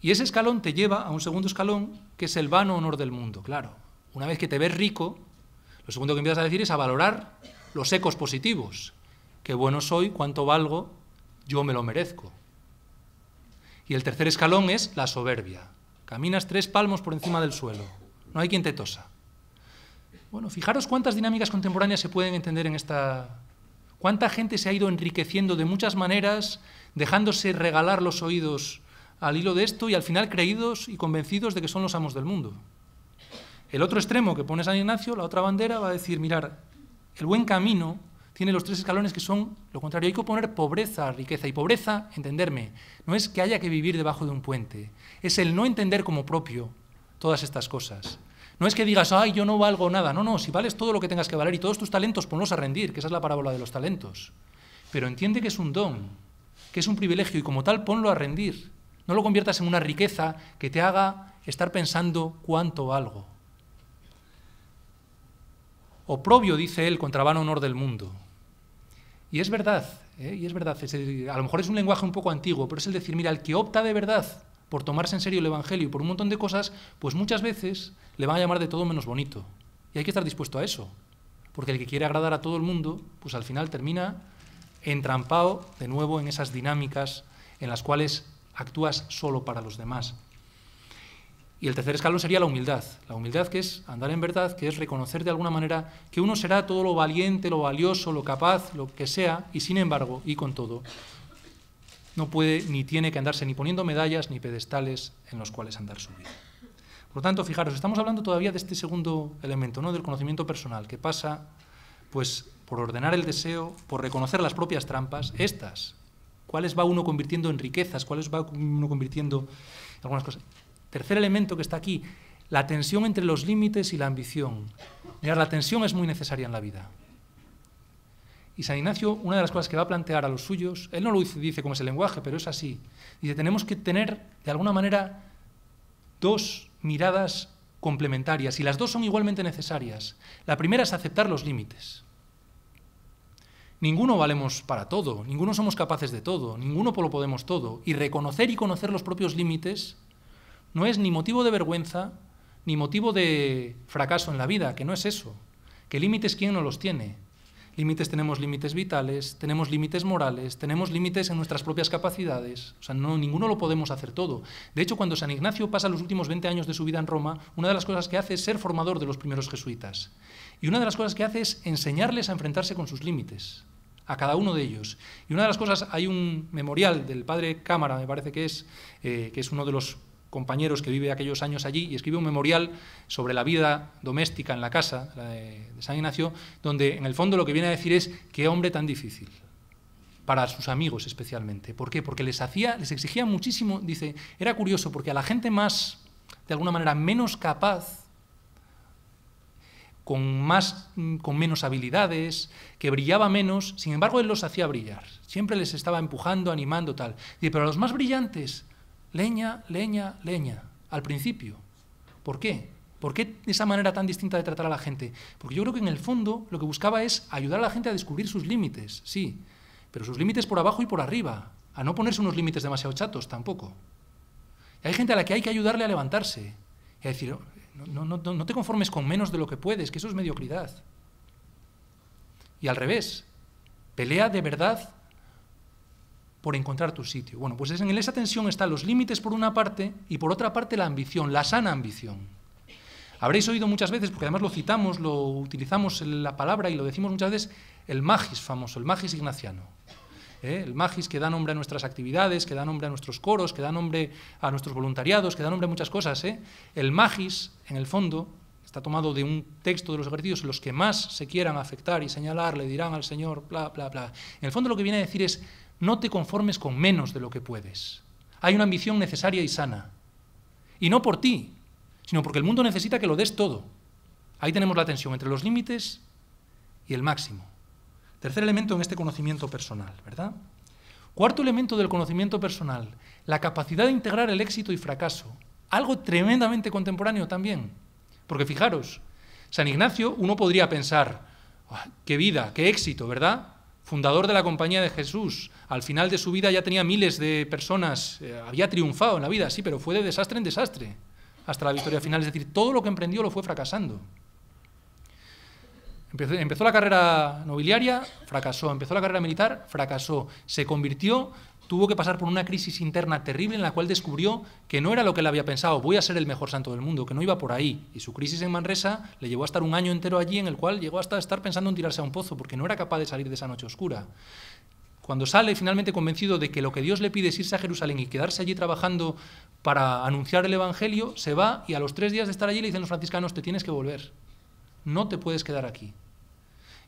Y ese escalón te lleva a un segundo escalón que es el vano honor del mundo, claro. Una vez que te ves rico, lo segundo que empiezas a decir es a valorar los ecos positivos. Qué bueno soy, cuánto valgo, yo me lo merezco. Y el tercer escalón es la soberbia. Caminas tres palmos por encima del suelo. No hay quien te tosa. Bueno, fijaros cuántas dinámicas contemporáneas se pueden entender en esta... Cuánta gente se ha ido enriqueciendo de muchas maneras, dejándose regalar los oídos al hilo de esto y al final creídos y convencidos de que son los amos del mundo. El otro extremo que pone San Ignacio, la otra bandera, va a decir, mirar, el buen camino tiene los tres escalones que son lo contrario. Hay que poner pobreza riqueza. Y pobreza, entenderme, no es que haya que vivir debajo de un puente. Es el no entender como propio todas estas cosas. No es que digas, ay, yo no valgo nada. No, no, si vales todo lo que tengas que valer y todos tus talentos, ponlos a rendir, que esa es la parábola de los talentos. Pero entiende que es un don, que es un privilegio y como tal, ponlo a rendir. No lo conviertas en una riqueza que te haga estar pensando cuánto valgo. Oprobio, dice él, contrabano honor del mundo. Y es verdad, ¿eh? y es verdad. a lo mejor es un lenguaje un poco antiguo, pero es el decir, mira, el que opta de verdad por tomarse en serio el Evangelio y por un montón de cosas, pues muchas veces le van a llamar de todo menos bonito. Y hay que estar dispuesto a eso, porque el que quiere agradar a todo el mundo, pues al final termina entrampado de nuevo en esas dinámicas en las cuales actúas solo para los demás, y el tercer escalón sería la humildad. La humildad que es andar en verdad, que es reconocer de alguna manera que uno será todo lo valiente, lo valioso, lo capaz, lo que sea, y sin embargo, y con todo, no puede ni tiene que andarse ni poniendo medallas ni pedestales en los cuales andar su vida. Por lo tanto, fijaros, estamos hablando todavía de este segundo elemento, ¿no? del conocimiento personal, que pasa pues, por ordenar el deseo, por reconocer las propias trampas, estas, cuáles va uno convirtiendo en riquezas, cuáles va uno convirtiendo en algunas cosas. Tercer elemento que está aquí, la tensión entre los límites y la ambición. Mirar, la tensión es muy necesaria en la vida. Y San Ignacio, una de las cosas que va a plantear a los suyos, él no lo dice, como es el lenguaje, pero es así. Dice, tenemos que tener, de alguna manera, dos miradas complementarias, y las dos son igualmente necesarias. La primera es aceptar los límites. Ninguno valemos para todo, ninguno somos capaces de todo, ninguno lo podemos todo, y reconocer y conocer los propios límites no es ni motivo de vergüenza, ni motivo de fracaso en la vida, que no es eso. Que límites quién no los tiene. Límites tenemos límites vitales, tenemos límites morales, tenemos límites en nuestras propias capacidades. O sea, no, ninguno lo podemos hacer todo. De hecho, cuando San Ignacio pasa los últimos 20 años de su vida en Roma, una de las cosas que hace es ser formador de los primeros jesuitas. Y una de las cosas que hace es enseñarles a enfrentarse con sus límites, a cada uno de ellos. Y una de las cosas, hay un memorial del padre Cámara, me parece que es, eh, que es uno de los compañeros que vive aquellos años allí y escribe un memorial sobre la vida doméstica en la casa la de, San Ignacio, donde en el fondo lo que viene a decir es qué hombre tan difícil, para sus amigos especialmente. ¿Por qué? Porque les, hacía, les exigía muchísimo, dice, era curioso porque a la gente más, de alguna manera, menos capaz, con, más, con menos habilidades, que brillaba menos, sin embargo él los hacía brillar, siempre les estaba empujando, animando, tal. Dice, pero a los más brillantes Leña, leña, leña, al principio. ¿Por qué? ¿Por qué esa manera tan distinta de tratar a la gente? Porque yo creo que en el fondo lo que buscaba es ayudar a la gente a descubrir sus límites, sí, pero sus límites por abajo y por arriba, a no ponerse unos límites demasiado chatos tampoco. Y hay gente a la que hay que ayudarle a levantarse y a decir, no, no te conformes con menos de lo que puedes, que eso es mediocridad. Y al revés, pelea de verdad por encontrar tu sitio. Bueno, pues en esa tensión están los límites por una parte y por otra parte la ambición, la sana ambición. Habréis oído muchas veces, porque además lo citamos, lo utilizamos en la palabra y lo decimos muchas veces, el magis famoso, el magis ignaciano. ¿eh? El magis que da nombre a nuestras actividades, que da nombre a nuestros coros, que da nombre a nuestros voluntariados, que da nombre a muchas cosas. ¿eh? El magis, en el fondo, está tomado de un texto de los ejercicios, los que más se quieran afectar y señalar le dirán al Señor, bla, bla, bla. En el fondo lo que viene a decir es, no te conformes con menos de lo que puedes. Hay una ambición necesaria y sana. Y no por ti, sino porque el mundo necesita que lo des todo. Ahí tenemos la tensión entre los límites y el máximo. Tercer elemento en este conocimiento personal, ¿verdad? Cuarto elemento del conocimiento personal, la capacidad de integrar el éxito y fracaso. Algo tremendamente contemporáneo también. Porque fijaros, San Ignacio, uno podría pensar, ah, qué vida, qué éxito, ¿verdad? fundador de la Compañía de Jesús. Al final de su vida ya tenía miles de personas, eh, había triunfado en la vida, sí, pero fue de desastre en desastre hasta la victoria final. Es decir, todo lo que emprendió lo fue fracasando. empezó la carrera nobiliaria, fracasó. Empezó la carrera militar, fracasó. Se convirtió tuvo que pasar por una crisis interna terrible en la cual descubrió que no era lo que él había pensado, voy a ser el mejor santo del mundo, que no iba por ahí. Y su crisis en Manresa le llevó a estar un año entero allí en el cual llegó hasta estar pensando en tirarse a un pozo, porque no era capaz de salir de esa noche oscura. Cuando sale finalmente convencido de que lo que Dios le pide es irse a Jerusalén y quedarse allí trabajando para anunciar el Evangelio, se va y a los tres días de estar allí le dicen los franciscanos, te tienes que volver, no te puedes quedar aquí.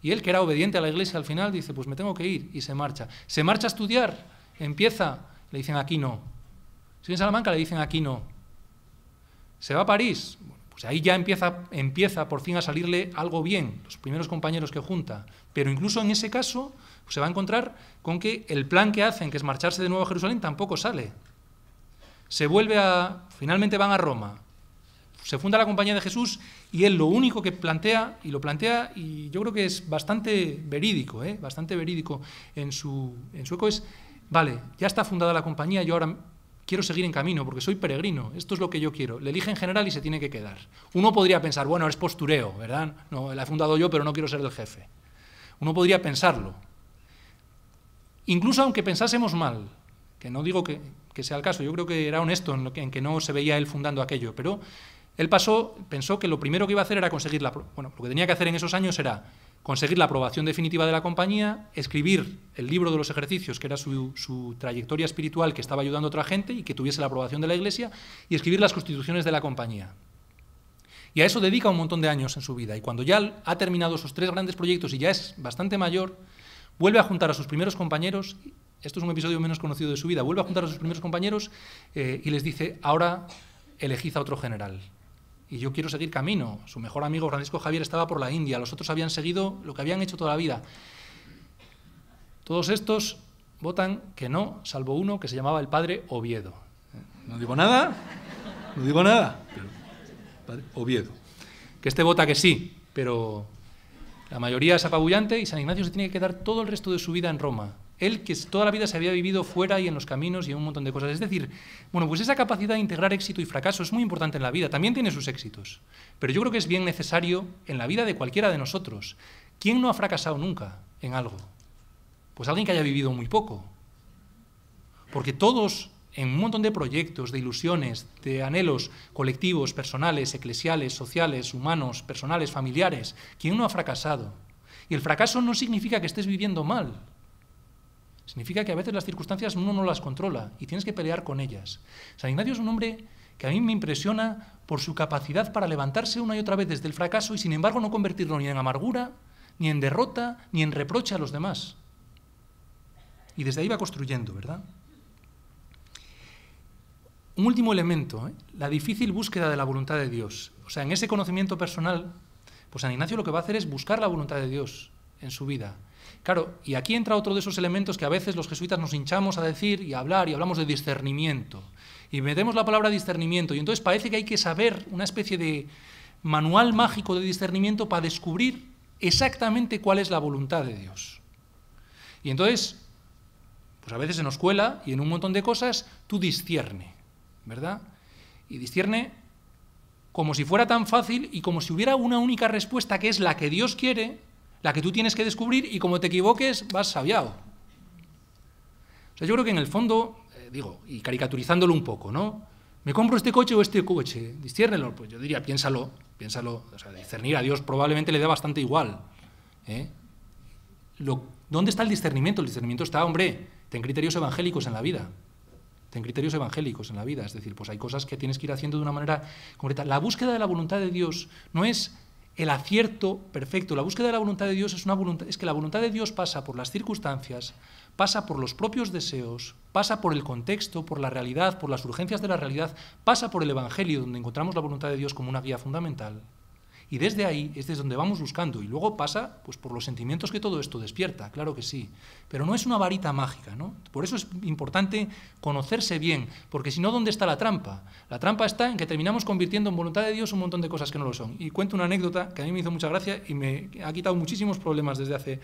Y él, que era obediente a la iglesia al final, dice, pues me tengo que ir y se marcha. Se marcha a estudiar Empieza, le dicen aquí no. Si en Salamanca le dicen aquí no. Se va a París, pues ahí ya empieza, empieza por fin a salirle algo bien, los primeros compañeros que junta. Pero incluso en ese caso pues se va a encontrar con que el plan que hacen, que es marcharse de nuevo a Jerusalén, tampoco sale. Se vuelve a, finalmente van a Roma, se funda la Compañía de Jesús y él lo único que plantea, y lo plantea, y yo creo que es bastante verídico, ¿eh? bastante verídico en su, en su eco, es vale, ya está fundada la compañía, yo ahora quiero seguir en camino porque soy peregrino, esto es lo que yo quiero. Le elige en general y se tiene que quedar. Uno podría pensar, bueno, es postureo, ¿verdad? No, la he fundado yo, pero no quiero ser el jefe. Uno podría pensarlo. Incluso aunque pensásemos mal, que no digo que, sea el caso, yo creo que era honesto en, que, en que no se veía él fundando aquello, pero él pasó, pensó que lo primero que iba a hacer era conseguir la... Bueno, lo que tenía que hacer en esos años era conseguir la aprobación definitiva de la compañía, escribir el libro de los ejercicios, que era su, trayectoria espiritual que estaba ayudando a otra gente y que tuviese la aprobación de la Iglesia, y escribir las constituciones de la compañía. Y a eso dedica un montón de años en su vida. Y cuando ya ha terminado esos tres grandes proyectos y ya es bastante mayor, vuelve a juntar a sus primeros compañeros, esto es un episodio menos conocido de su vida, vuelve a juntar a sus primeros compañeros eh, y les dice, ahora elegid a otro general y yo quiero seguir camino. Su mejor amigo Francisco Javier estaba por la India, los otros habían seguido lo que habían hecho toda la vida. Todos estos votan que no, salvo uno que se llamaba el padre Oviedo. No digo nada, no digo nada, Oviedo. Que este vota que sí, pero la mayoría es apabullante y San Ignacio se tiene que quedar todo el resto de su vida en Roma él que toda la vida se había vivido fuera y en los caminos y en un montón de cosas. Es decir, bueno, pues esa capacidad de integrar éxito y fracaso es muy importante en la vida, también tiene sus éxitos, pero yo creo que es bien necesario en la vida de cualquiera de nosotros. ¿Quién no ha fracasado nunca en algo? Pues alguien que haya vivido muy poco. Porque todos, en un montón de proyectos, de ilusiones, de anhelos colectivos, personales, eclesiales, sociales, humanos, personales, familiares, ¿quién no ha fracasado? Y el fracaso no significa que estés viviendo mal Significa que a veces las circunstancias uno no las controla y tienes que pelear con ellas. San Ignacio es un hombre que a mí me impresiona por su capacidad para levantarse una y otra vez desde el fracaso y sin embargo no convertirlo ni en amargura, ni en derrota, ni en reproche a los demás. Y desde ahí va construyendo, ¿verdad? Un último elemento, ¿eh? la difícil búsqueda de la voluntad de Dios. O sea, en ese conocimiento personal, pues San Ignacio lo que va a hacer es buscar la voluntad de Dios en su vida. Claro, y aquí entra otro de esos elementos que a veces los jesuitas nos hinchamos a decir y a hablar, y hablamos de discernimiento. Y metemos la palabra discernimiento, y entonces parece que hay que saber una especie de manual mágico de discernimiento para descubrir exactamente cuál es la voluntad de Dios. Y entonces, pues a veces en nos cuela y en un montón de cosas tú discierne, ¿verdad? Y discierne como si fuera tan fácil y como si hubiera una única respuesta que es la que Dios quiere la que tú tienes que descubrir y como te equivoques vas sabiado. O sea, yo creo que en el fondo, eh, digo, y caricaturizándolo un poco, ¿no? ¿Me compro este coche o este coche? Disciérnelo. Pues yo diría, piénsalo, piénsalo. O sea, discernir a Dios probablemente le da bastante igual. ¿eh? Lo, ¿Dónde está el discernimiento? El discernimiento está, hombre, ten criterios evangélicos en la vida. Ten criterios evangélicos en la vida. Es decir, pues hay cosas que tienes que ir haciendo de una manera concreta. La búsqueda de la voluntad de Dios no es el acierto perfecto, la búsqueda de la voluntad de Dios es una voluntad, es que la voluntad de Dios pasa por las circunstancias, pasa por los propios deseos, pasa por el contexto, por la realidad, por las urgencias de la realidad, pasa por el Evangelio, donde encontramos la voluntad de Dios como una guía fundamental. Y desde ahí es desde donde vamos buscando. Y luego pasa pues, por los sentimientos que todo esto despierta, claro que sí. Pero no es una varita mágica, ¿no? Por eso es importante conocerse bien, porque si no, ¿dónde está la trampa? La trampa está en que terminamos convirtiendo en voluntad de Dios un montón de cosas que no lo son. Y cuento una anécdota que a mí me hizo mucha gracia y me ha quitado muchísimos problemas desde, hace,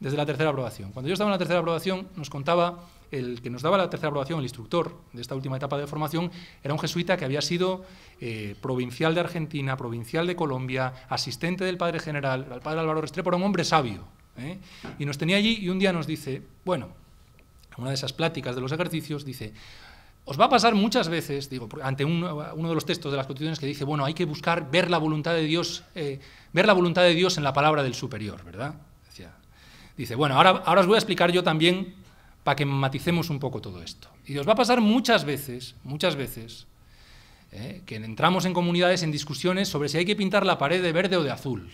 desde la tercera aprobación. Cuando yo estaba en la tercera aprobación, nos contaba el que nos daba la tercera aprobación, el instructor de esta última etapa de formación, era un jesuita que había sido eh, provincial de Argentina, provincial de Colombia, asistente del padre general, al padre Álvaro Restrepo, era un hombre sabio. ¿eh? Y nos tenía allí y un día nos dice, bueno, en una de esas pláticas de los ejercicios, dice, os va a pasar muchas veces, digo, ante uno, de los textos de las constituciones que dice, bueno, hay que buscar ver la voluntad de Dios, eh, ver la voluntad de Dios en la palabra del superior, ¿verdad? dice, bueno, ahora, ahora os voy a explicar yo también que maticemos un poco todo esto. Y os va a pasar muchas veces, muchas veces, ¿eh? que entramos en comunidades en discusiones sobre si hay que pintar la pared de verde o de azul.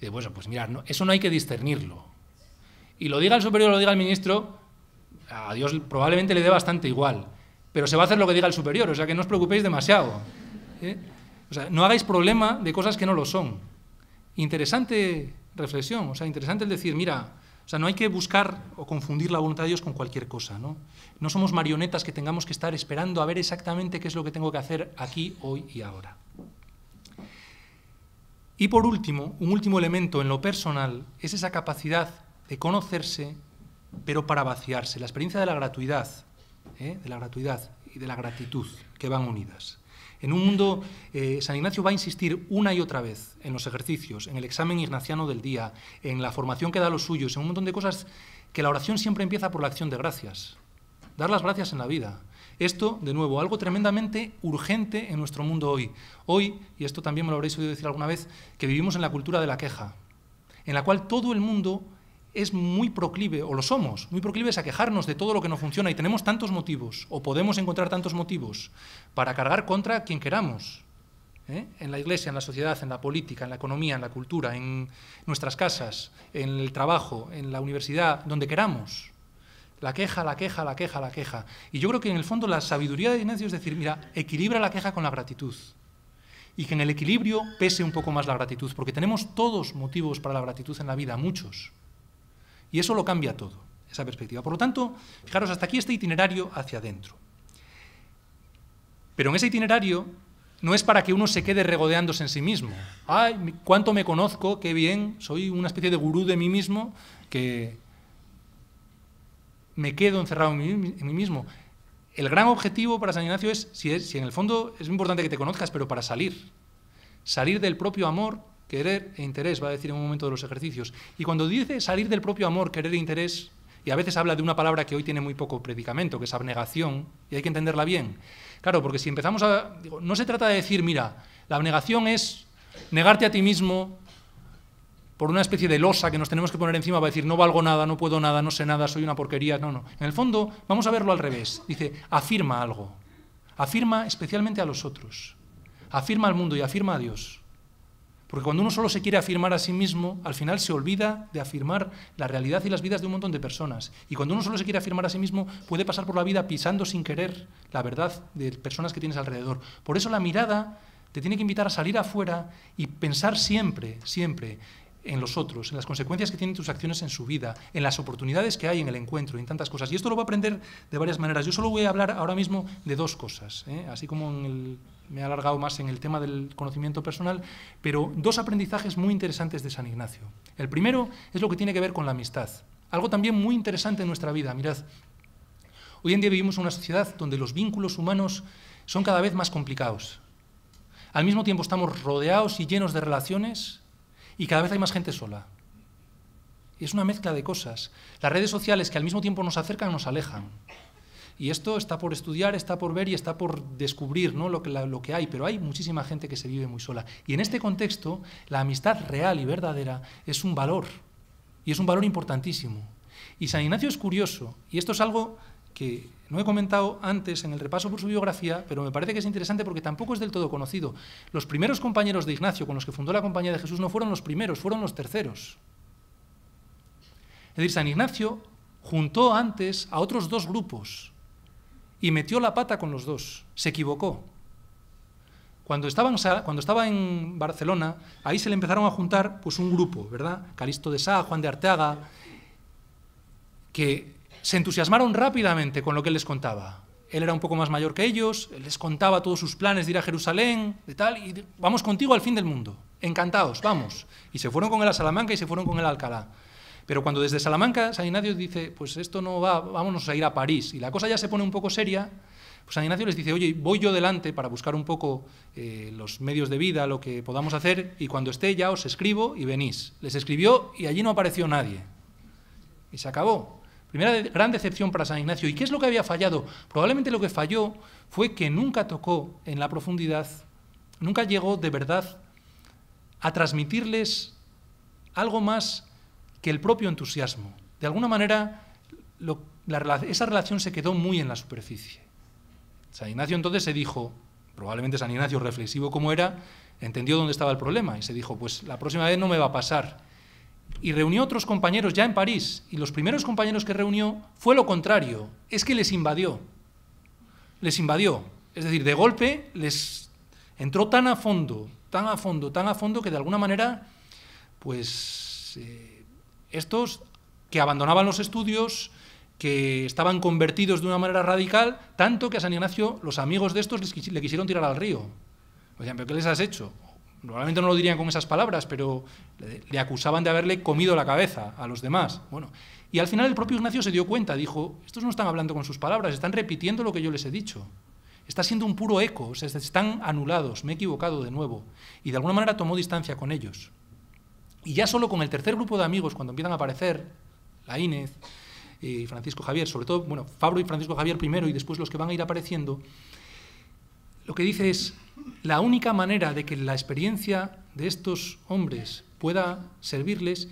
Y bueno, pues mirad, no, eso no hay que discernirlo. Y lo diga el superior lo diga el ministro, a Dios probablemente le dé bastante igual, pero se va a hacer lo que diga el superior, o sea que no os preocupéis demasiado. ¿eh? O sea, no hagáis problema de cosas que no lo son. Interesante reflexión, o sea, interesante el decir, mira, o sea, no hay que buscar o confundir la voluntad de Dios con cualquier cosa, ¿no? No somos marionetas que tengamos que estar esperando a ver exactamente qué es lo que tengo que hacer aquí, hoy y ahora. Y por último, un último elemento en lo personal es esa capacidad de conocerse, pero para vaciarse. La experiencia de la gratuidad, ¿eh? de la gratuidad y de la gratitud que van unidas. En un mundo, eh, San Ignacio va a insistir una y otra vez en los ejercicios, en el examen ignaciano del día, en la formación que da a los suyos, en un montón de cosas que la oración siempre empieza por la acción de gracias. Dar las gracias en la vida. Esto, de nuevo, algo tremendamente urgente en nuestro mundo hoy. Hoy, y esto también me lo habréis oído decir alguna vez, que vivimos en la cultura de la queja, en la cual todo el mundo es muy proclive, o lo somos, muy proclives a quejarnos de todo lo que no funciona y tenemos tantos motivos, o podemos encontrar tantos motivos para cargar contra quien queramos. ¿eh? En la iglesia, en la sociedad, en la política, en la economía, en la cultura, en nuestras casas, en el trabajo, en la universidad, donde queramos. La queja, la queja, la queja, la queja. Y yo creo que en el fondo la sabiduría de Ignacio es decir, mira, equilibra la queja con la gratitud y que en el equilibrio pese un poco más la gratitud, porque tenemos todos motivos para la gratitud en la vida, muchos. Y eso lo cambia todo, esa perspectiva. Por lo tanto, fijaros, hasta aquí este itinerario hacia adentro. Pero en ese itinerario no es para que uno se quede regodeándose en sí mismo. ¡Ay, cuánto me conozco! ¡Qué bien! Soy una especie de gurú de mí mismo que me quedo encerrado en mí, mismo. El gran objetivo para San Ignacio es si, si en el fondo es importante que te conozcas, pero para salir. Salir del propio amor Querer e interés, va a decir en un momento de los ejercicios. Y cuando dice salir del propio amor, querer e interés, y a veces habla de una palabra que hoy tiene muy poco predicamento, que es abnegación, y hay que entenderla bien. Claro, porque si empezamos a... no se trata de decir, mira, la abnegación es negarte a ti mismo por una especie de losa que nos tenemos que poner encima a decir, no valgo nada, no puedo nada, no sé nada, soy una porquería. No, no. En el fondo, vamos a verlo al revés. Dice, afirma algo. Afirma especialmente a los otros. Afirma al mundo y afirma a Dios. Porque cuando uno solo se quiere afirmar a sí mismo, al final se olvida de afirmar la realidad y las vidas de un montón de personas. Y cuando uno solo se quiere afirmar a sí mismo, puede pasar por la vida pisando sin querer la verdad de personas que tienes alrededor. Por eso la mirada te tiene que invitar a salir afuera y pensar siempre, siempre en los otros, en las consecuencias que tienen tus acciones en su vida, en las oportunidades que hay en el encuentro, en tantas cosas. Y esto lo va a aprender de varias maneras. Yo solo voy a hablar ahora mismo de dos cosas, ¿eh? así como me he alargado más en el tema del conocimiento personal, pero dos aprendizajes muy interesantes de San Ignacio. El primero es lo que tiene que ver con la amistad, algo también muy interesante en nuestra vida. Mirad, hoy en día vivimos en una sociedad donde los vínculos humanos son cada vez más complicados. Al mismo tiempo estamos rodeados y llenos de relaciones y cada vez hay más gente sola. Es una mezcla de cosas. Las redes sociales que al mismo tiempo nos acercan nos alejan. Y esto está por estudiar, está por ver y está por descubrir lo, que, lo que hay, pero hay muchísima gente que se vive muy sola. Y en este contexto, la amistad real y verdadera es un valor, y es un valor importantísimo. Y San Ignacio es curioso, y esto es algo que no he comentado antes en el repaso por su biografía, pero me parece que es interesante porque tampoco es del todo conocido. Los primeros compañeros de Ignacio con los que fundó la Compañía de Jesús no fueron los primeros, fueron los terceros. Es decir, San Ignacio juntó antes a otros dos grupos y metió la pata con los dos, se equivocó. Cuando, estaban, cuando estaba en Barcelona, ahí se le empezaron a juntar pues, un grupo, ¿verdad? Calisto de Sá, Juan de Arteaga, que se entusiasmaron rápidamente con lo que él les contaba. Él era un poco más mayor que ellos, les contaba todos sus planes de ir a Jerusalén, de tal, y vamos contigo al fin del mundo. Encantados, vamos. Y se fueron con él a Salamanca y se fueron con él a Alcalá. Pero cuando desde Salamanca San Ignacio dice, pues esto no va, vámonos a ir a París, y la cosa ya se pone un poco seria, pues San Ignacio les dice, oye, voy yo delante para buscar un poco eh, los medios de vida, lo que podamos hacer, y cuando esté ya os escribo y venís. Les escribió y allí no apareció nadie. Y se acabó. Primera gran decepción para San Ignacio. ¿Y qué es lo que había fallado? Probablemente lo que falló fue que nunca tocó en la profundidad, nunca llegó de verdad a transmitirles algo más que el propio entusiasmo. De alguna manera, esa relación se quedó muy en la superficie. San Ignacio entonces se dijo, probablemente San Ignacio reflexivo como era, entendió dónde estaba el problema y se dijo, pues la próxima vez no me va a pasar y reunió otros compañeros ya en París. Y los primeros compañeros que reunió fue lo contrario, es que les invadió. Les invadió. Es decir, de golpe les entró tan a fondo, tan a fondo, tan a fondo que de alguna manera, pues eh, estos que abandonaban los estudios, que estaban convertidos de una manera radical, tanto que a San Ignacio los amigos de estos le quisieron tirar al río. decían, ¿pero qué les has hecho? Normalmente no lo dirían con esas palabras, pero le acusaban de haberle comido la cabeza a los demás. Bueno, y al final el propio Ignacio se dio cuenta, dijo, estos no están hablando con sus palabras, están repitiendo lo que yo les he dicho. Está siendo un puro eco, están anulados, me he equivocado de nuevo. Y de alguna manera tomó distancia con ellos. Y ya solo con el tercer grupo de amigos, cuando empiezan a aparecer, la inez eh, y Francisco Javier, sobre todo, bueno, Fabro y Francisco Javier primero y después los que van a ir apareciendo, lo que dice es, la única manera de que la experiencia de estos hombres pueda servirles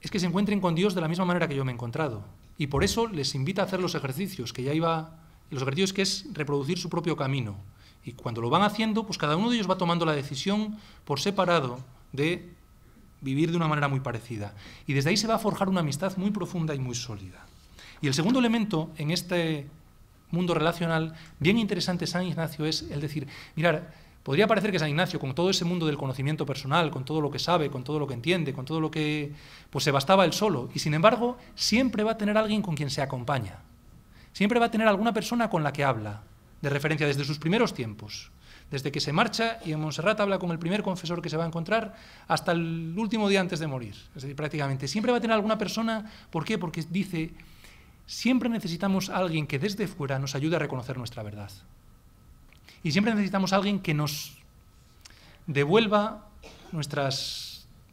es que se encuentren con Dios de la misma manera que yo me he encontrado. Y por eso les invita a hacer los ejercicios, que ya iba, los ejercicios que es reproducir su propio camino. Y cuando lo van haciendo, pues cada uno de ellos va tomando la decisión por separado de vivir de una manera muy parecida. Y desde ahí se va a forjar una amistad muy profunda y muy sólida. Y el segundo elemento en este mundo relacional, bien interesante San Ignacio es el decir, mirar, podría parecer que San Ignacio, con todo ese mundo del conocimiento personal, con todo lo que sabe, con todo lo que entiende, con todo lo que... pues se bastaba él solo, y sin embargo siempre va a tener alguien con quien se acompaña, siempre va a tener alguna persona con la que habla, de referencia desde sus primeros tiempos desde que se marcha y en Montserrat habla con el primer confesor que se va a encontrar hasta el último día antes de morir. Es decir, prácticamente siempre va a tener alguna persona. ¿Por qué? Porque dice, siempre necesitamos alguien que desde fuera nos ayude a reconocer nuestra verdad. Y siempre necesitamos alguien que nos devuelva nuestras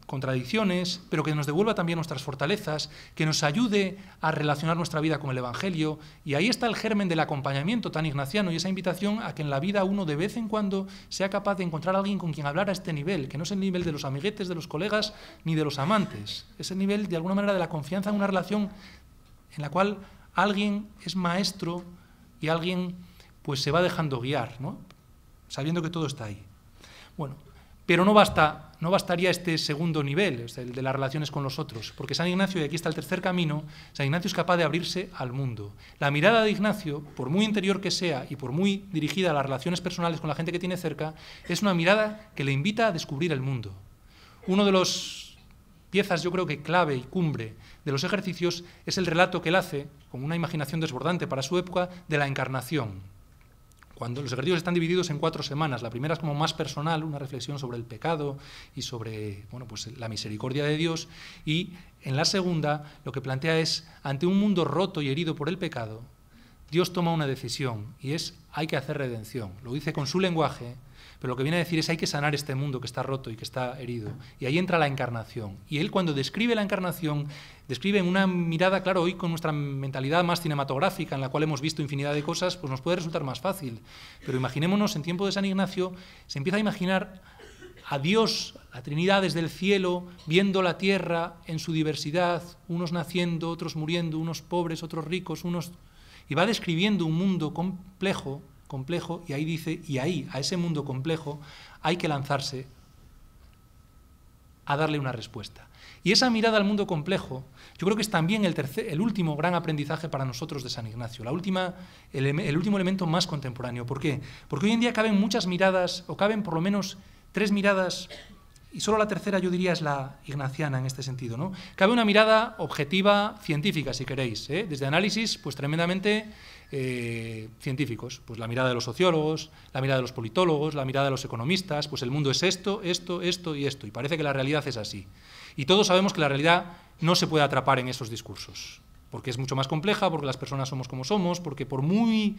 contradicciones, pero que nos devuelva también nuestras fortalezas, que nos ayude a relacionar nuestra vida con el Evangelio. Y ahí está el germen del acompañamiento tan ignaciano y esa invitación a que en la vida uno de vez en cuando sea capaz de encontrar a alguien con quien hablar a este nivel, que no es el nivel de los amiguetes, de los colegas, ni de los amantes. Es el nivel, de alguna manera, de la confianza en una relación en la cual alguien es maestro y alguien pues se va dejando guiar, sabiendo que todo está ahí. Bueno, pero no, basta, no bastaría este segundo nivel, el de las relaciones con los otros, porque San Ignacio, y aquí está el tercer camino, San Ignacio es capaz de abrirse al mundo. La mirada de Ignacio, por muy interior que sea y por muy dirigida a las relaciones personales con la gente que tiene cerca, es una mirada que le invita a descubrir el mundo. Uno de los piezas, yo creo que clave y cumbre de los ejercicios es el relato que él hace, con una imaginación desbordante para su época, de la encarnación. Cuando los ejercicios están divididos en cuatro semanas, la primera es como más personal, una reflexión sobre el pecado y sobre bueno, pues la misericordia de Dios, y en la segunda lo que plantea es, ante un mundo roto y herido por el pecado, Dios toma una decisión y es hay que hacer redención. Lo dice con su lenguaje, pero lo que viene a decir es hay que sanar este mundo que está roto y que está herido. Y ahí entra la encarnación. Y él cuando describe la encarnación, describe en una mirada, claro, hoy con nuestra mentalidad más cinematográfica, en la cual hemos visto infinidad de cosas, pues nos puede resultar más fácil. Pero imaginémonos, en tiempo de San Ignacio, se empieza a imaginar a Dios, la Trinidad desde el cielo, viendo la tierra en su diversidad, unos naciendo, otros muriendo, unos pobres, otros ricos, unos y va describiendo un mundo complejo, complejo, y ahí dice, y ahí, a ese mundo complejo, hay que lanzarse a darle una respuesta. Y esa mirada al mundo complejo, yo creo que es también el, tercer, el último gran aprendizaje para nosotros de San Ignacio, la última, el, el último elemento más contemporáneo. ¿Por qué? Porque hoy en día caben muchas miradas, o caben por lo menos tres miradas y solo la tercera, yo diría, es la ignaciana en este sentido. ¿no? Cabe una mirada objetiva, científica, si queréis, ¿eh? desde análisis pues, tremendamente eh, científicos. Pues la mirada de los sociólogos, la mirada de los politólogos, la mirada de los economistas, pues el mundo es esto, esto, esto y esto. Y parece que la realidad es así. Y todos sabemos que la realidad no se puede atrapar en esos discursos, porque es mucho más compleja, porque las personas somos como somos, porque por muy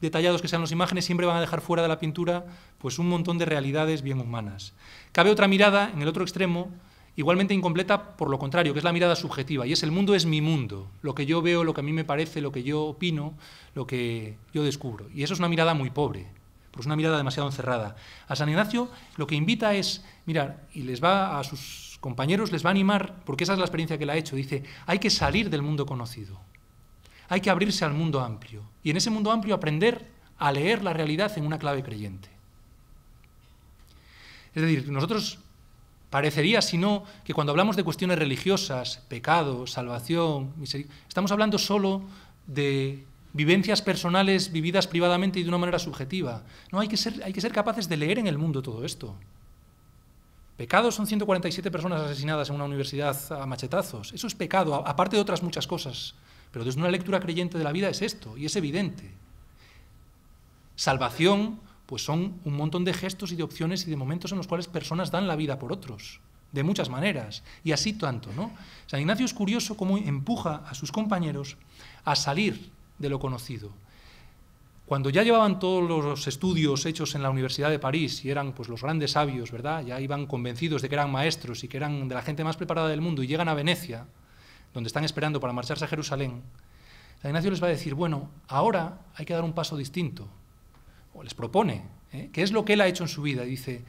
detallados que sean las imágenes, siempre van a dejar fuera de la pintura pues un montón de realidades bien humanas. Cabe otra mirada en el otro extremo, igualmente incompleta por lo contrario, que es la mirada subjetiva, y es el mundo es mi mundo, lo que yo veo, lo que a mí me parece, lo que yo opino, lo que yo descubro. Y eso es una mirada muy pobre, pues es una mirada demasiado encerrada. A San Ignacio lo que invita es, mirar, y les va a sus compañeros, les va a animar, porque esa es la experiencia que le ha hecho, dice, hay que salir del mundo conocido, hay que abrirse al mundo amplio, y en ese mundo amplio aprender a leer la realidad en una clave creyente. Es decir, nosotros parecería, si no, que cuando hablamos de cuestiones religiosas, pecado, salvación, misericordia, estamos hablando solo de vivencias personales vividas privadamente y de una manera subjetiva. No, hay que ser, hay que ser capaces de leer en el mundo todo esto. Pecado son 147 personas asesinadas en una universidad a machetazos. Eso es pecado, aparte de otras muchas cosas. Pero desde una lectura creyente de la vida es esto, y es evidente. Salvación pues son un montón de gestos y de opciones y de momentos en los cuales personas dan la vida por otros, de muchas maneras, y así tanto. ¿no? San Ignacio es curioso cómo empuja a sus compañeros a salir de lo conocido. Cuando ya llevaban todos los estudios hechos en la Universidad de París y eran pues, los grandes sabios, ¿verdad? ya iban convencidos de que eran maestros y que eran de la gente más preparada del mundo y llegan a Venecia, donde están esperando para marcharse a Jerusalén, San Ignacio les va a decir, bueno, ahora hay que dar un paso distinto, les propone, ¿eh? qué es lo que él ha hecho en su vida. Dice,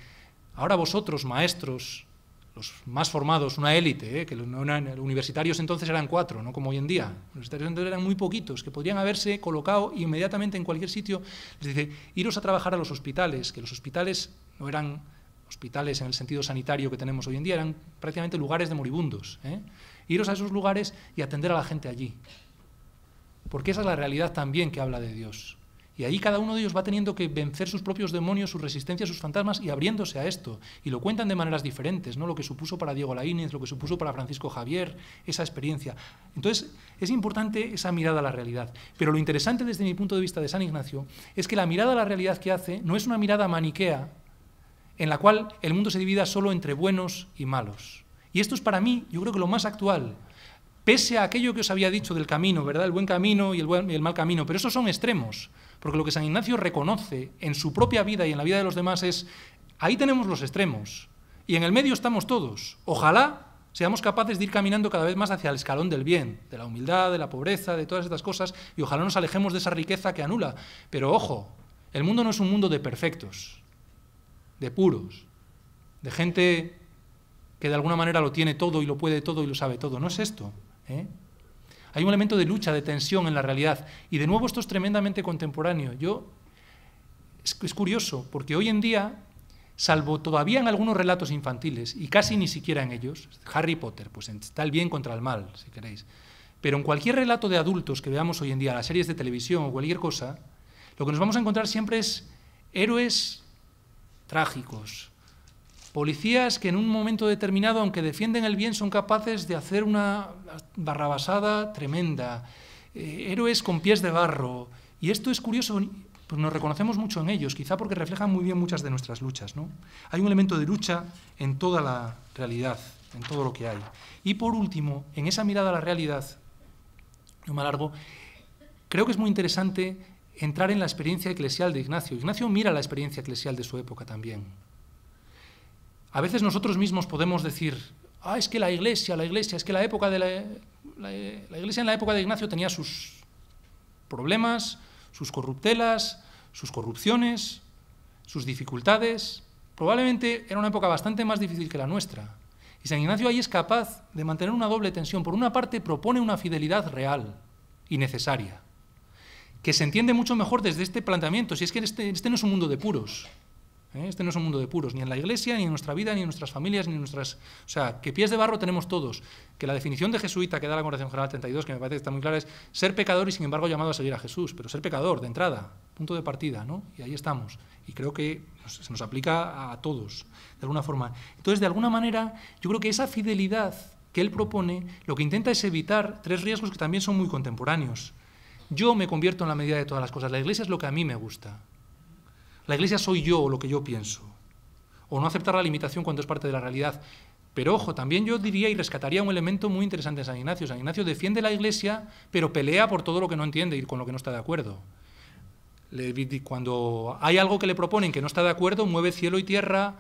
ahora vosotros, maestros, los más formados, una élite, ¿eh? que los, universitarios entonces eran cuatro, no como hoy en día, los universitarios entonces eran muy poquitos, que podrían haberse colocado inmediatamente en cualquier sitio, les dice, iros a trabajar a los hospitales, que los hospitales no eran hospitales en el sentido sanitario que tenemos hoy en día, eran prácticamente lugares de moribundos. ¿eh? Iros a esos lugares y atender a la gente allí, porque esa es la realidad también que habla de Dios. Y ahí cada uno de ellos va teniendo que vencer sus propios demonios, sus resistencias, sus fantasmas y abriéndose a esto. Y lo cuentan de maneras diferentes, ¿no? Lo que supuso para Diego Laínez, lo que supuso para Francisco Javier, esa experiencia. Entonces, es importante esa mirada a la realidad. Pero lo interesante desde mi punto de vista de San Ignacio es que la mirada a la realidad que hace no es una mirada maniquea en la cual el mundo se divida solo entre buenos y malos. Y esto es para mí, yo creo que lo más actual pese a aquello que os había dicho del camino, ¿verdad? El buen camino y el, y el, mal camino, pero esos son extremos. Porque lo que San Ignacio reconoce en su propia vida y en la vida de los demás es, ahí tenemos los extremos y en el medio estamos todos. Ojalá seamos capaces de ir caminando cada vez más hacia el escalón del bien, de la humildad, de la pobreza, de todas estas cosas, y ojalá nos alejemos de esa riqueza que anula. Pero ojo, el mundo no es un mundo de perfectos, de puros, de gente que de alguna manera lo tiene todo y lo puede todo y lo sabe todo. No es esto. ¿eh? Hay un elemento de lucha, de tensión en la realidad. Y de nuevo esto es tremendamente contemporáneo. Yo, es, es curioso, porque hoy en día, salvo todavía en algunos relatos infantiles, y casi ni siquiera en ellos, Harry Potter, pues está el bien contra el mal, si queréis, pero en cualquier relato de adultos que veamos hoy en día, las series de televisión o cualquier cosa, lo que nos vamos a encontrar siempre es héroes trágicos, Policías que en un momento determinado, aunque defienden el bien, son capaces de hacer una barrabasada tremenda. Eh, héroes con pies de barro. Y esto es curioso, pues nos reconocemos mucho en ellos, quizá porque reflejan muy bien muchas de nuestras luchas. ¿no? Hay un elemento de lucha en toda la realidad, en todo lo que hay. Y por último, en esa mirada a la realidad, no me alargo, creo que es muy interesante entrar en la experiencia eclesial de Ignacio. Ignacio mira la experiencia eclesial de su época también. A veces nosotros mismos podemos decir, ah, es que la iglesia, la iglesia, es que la época de la, iglesia en la época de Ignacio tenía sus problemas, sus corruptelas, sus corrupciones, sus dificultades. Probablemente era una época bastante más difícil que la nuestra. Y San Ignacio ahí es capaz de mantener una doble tensión. Por una parte, propone una fidelidad real y necesaria, que se entiende mucho mejor desde este planteamiento, si es que este, este no es un mundo de puros. ¿eh? Este no es un mundo de puros, ni en la iglesia, ni en nuestra vida, ni en nuestras familias, ni en nuestras... O sea, que pies de barro tenemos todos. Que la definición de jesuita que da la Congregación General 32, que me parece que está muy clara, es ser pecador y sin embargo llamado a seguir a Jesús. Pero ser pecador, de entrada, punto de partida, ¿no? Y ahí estamos. Y creo que se nos aplica a todos, de alguna forma. Entonces, de alguna manera, yo creo que esa fidelidad que él propone, lo que intenta es evitar tres riesgos que también son muy contemporáneos. Yo me convierto en la medida de todas las cosas. La iglesia es lo que a mí me gusta. La iglesia soy yo o lo que yo pienso. O no aceptar la limitación cuando es parte de la realidad. Pero ojo, también yo diría y rescataría un elemento muy interesante de San Ignacio. San Ignacio defiende la iglesia, pero pelea por todo lo que no entiende y con lo que no está de acuerdo. Cuando hay algo que le proponen que no está de acuerdo, mueve cielo y tierra,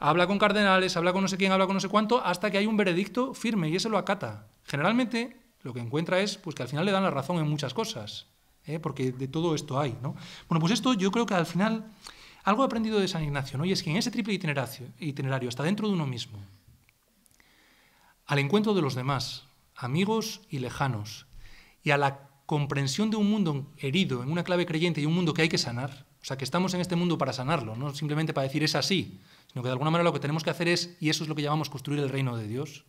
habla con cardenales, habla con no sé quién, habla con no sé cuánto, hasta que hay un veredicto firme y ese lo acata. Generalmente lo que encuentra es pues, que al final le dan la razón en muchas cosas. ¿eh? porque de todo esto hay. ¿no? Bueno, pues esto yo creo que al final algo he aprendido de San Ignacio, ¿no? y es que en ese triple itinerario, itinerario, hasta dentro de uno mismo, al encuentro de los demás, amigos y lejanos, y a la comprensión de un mundo herido en una clave creyente y un mundo que hay que sanar, o sea, que estamos en este mundo para sanarlo, no simplemente para decir es así, sino que de alguna manera lo que tenemos que hacer es, y eso es lo que llamamos construir el reino de Dios,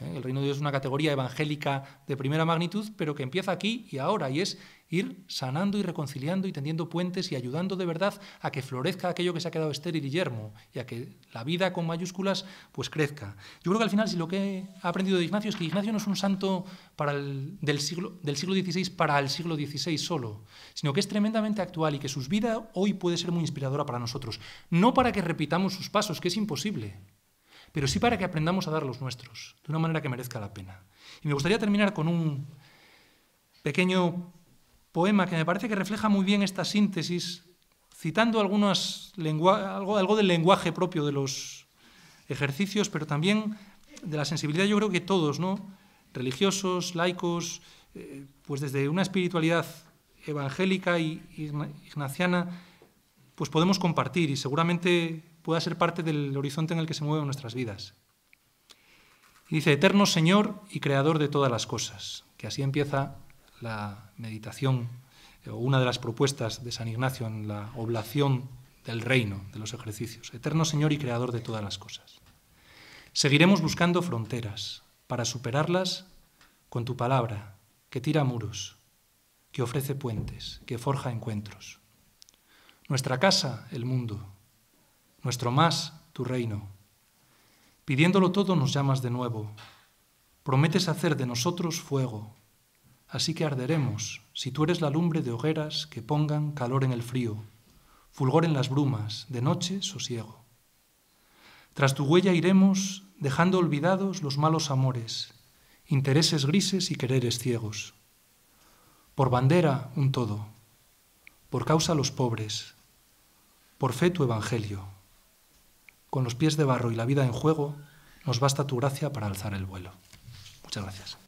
¿eh? El reino de Dios es una categoría evangélica de primera magnitud, pero que empieza aquí y ahora, y es ir sanando y reconciliando y tendiendo puentes y ayudando de verdad a que florezca aquello que se ha quedado estéril y yermo, y a que la vida con mayúsculas pues crezca. Yo creo que al final, si lo que he aprendido de Ignacio es que Ignacio no es un santo para del, siglo, del siglo XVI para el siglo XVI solo, sino que es tremendamente actual y que su vida hoy puede ser muy inspiradora para nosotros. No para que repitamos sus pasos, que es imposible, pero sí para que aprendamos a dar los nuestros, de una manera que merezca la pena. Y me gustaría terminar con un pequeño poema que me parece que refleja muy bien esta síntesis, citando algunas algo, algo del lenguaje propio de los ejercicios, pero también de la sensibilidad, yo creo que todos, ¿no? religiosos, laicos, eh, pues desde una espiritualidad evangélica y ignaciana, pues podemos compartir y seguramente pueda ser parte del horizonte en el que se mueven nuestras vidas. dice, Eterno Señor y Creador de todas las cosas, que así empieza la meditación eh, o una de las propuestas de San Ignacio en la oblación del reino, de los ejercicios. Eterno Señor y Creador de todas las cosas. Seguiremos buscando fronteras para superarlas con tu palabra, que tira muros, que ofrece puentes, que forja encuentros. Nuestra casa, el mundo, nuestro más, tu reino. Pidiéndolo todo nos llamas de nuevo. Prometes hacer de nosotros fuego. Así que arderemos, si tú eres la lumbre de hogueras que pongan calor en el frío, fulgor en las brumas, de noche sosiego. Tras tu huella iremos, dejando olvidados los malos amores, intereses grises y quereres ciegos. Por bandera un todo, por causa los pobres, por fe tu evangelio. Con los pies de barro y la vida en juego, nos basta tu gracia para alzar el vuelo. Muchas gracias.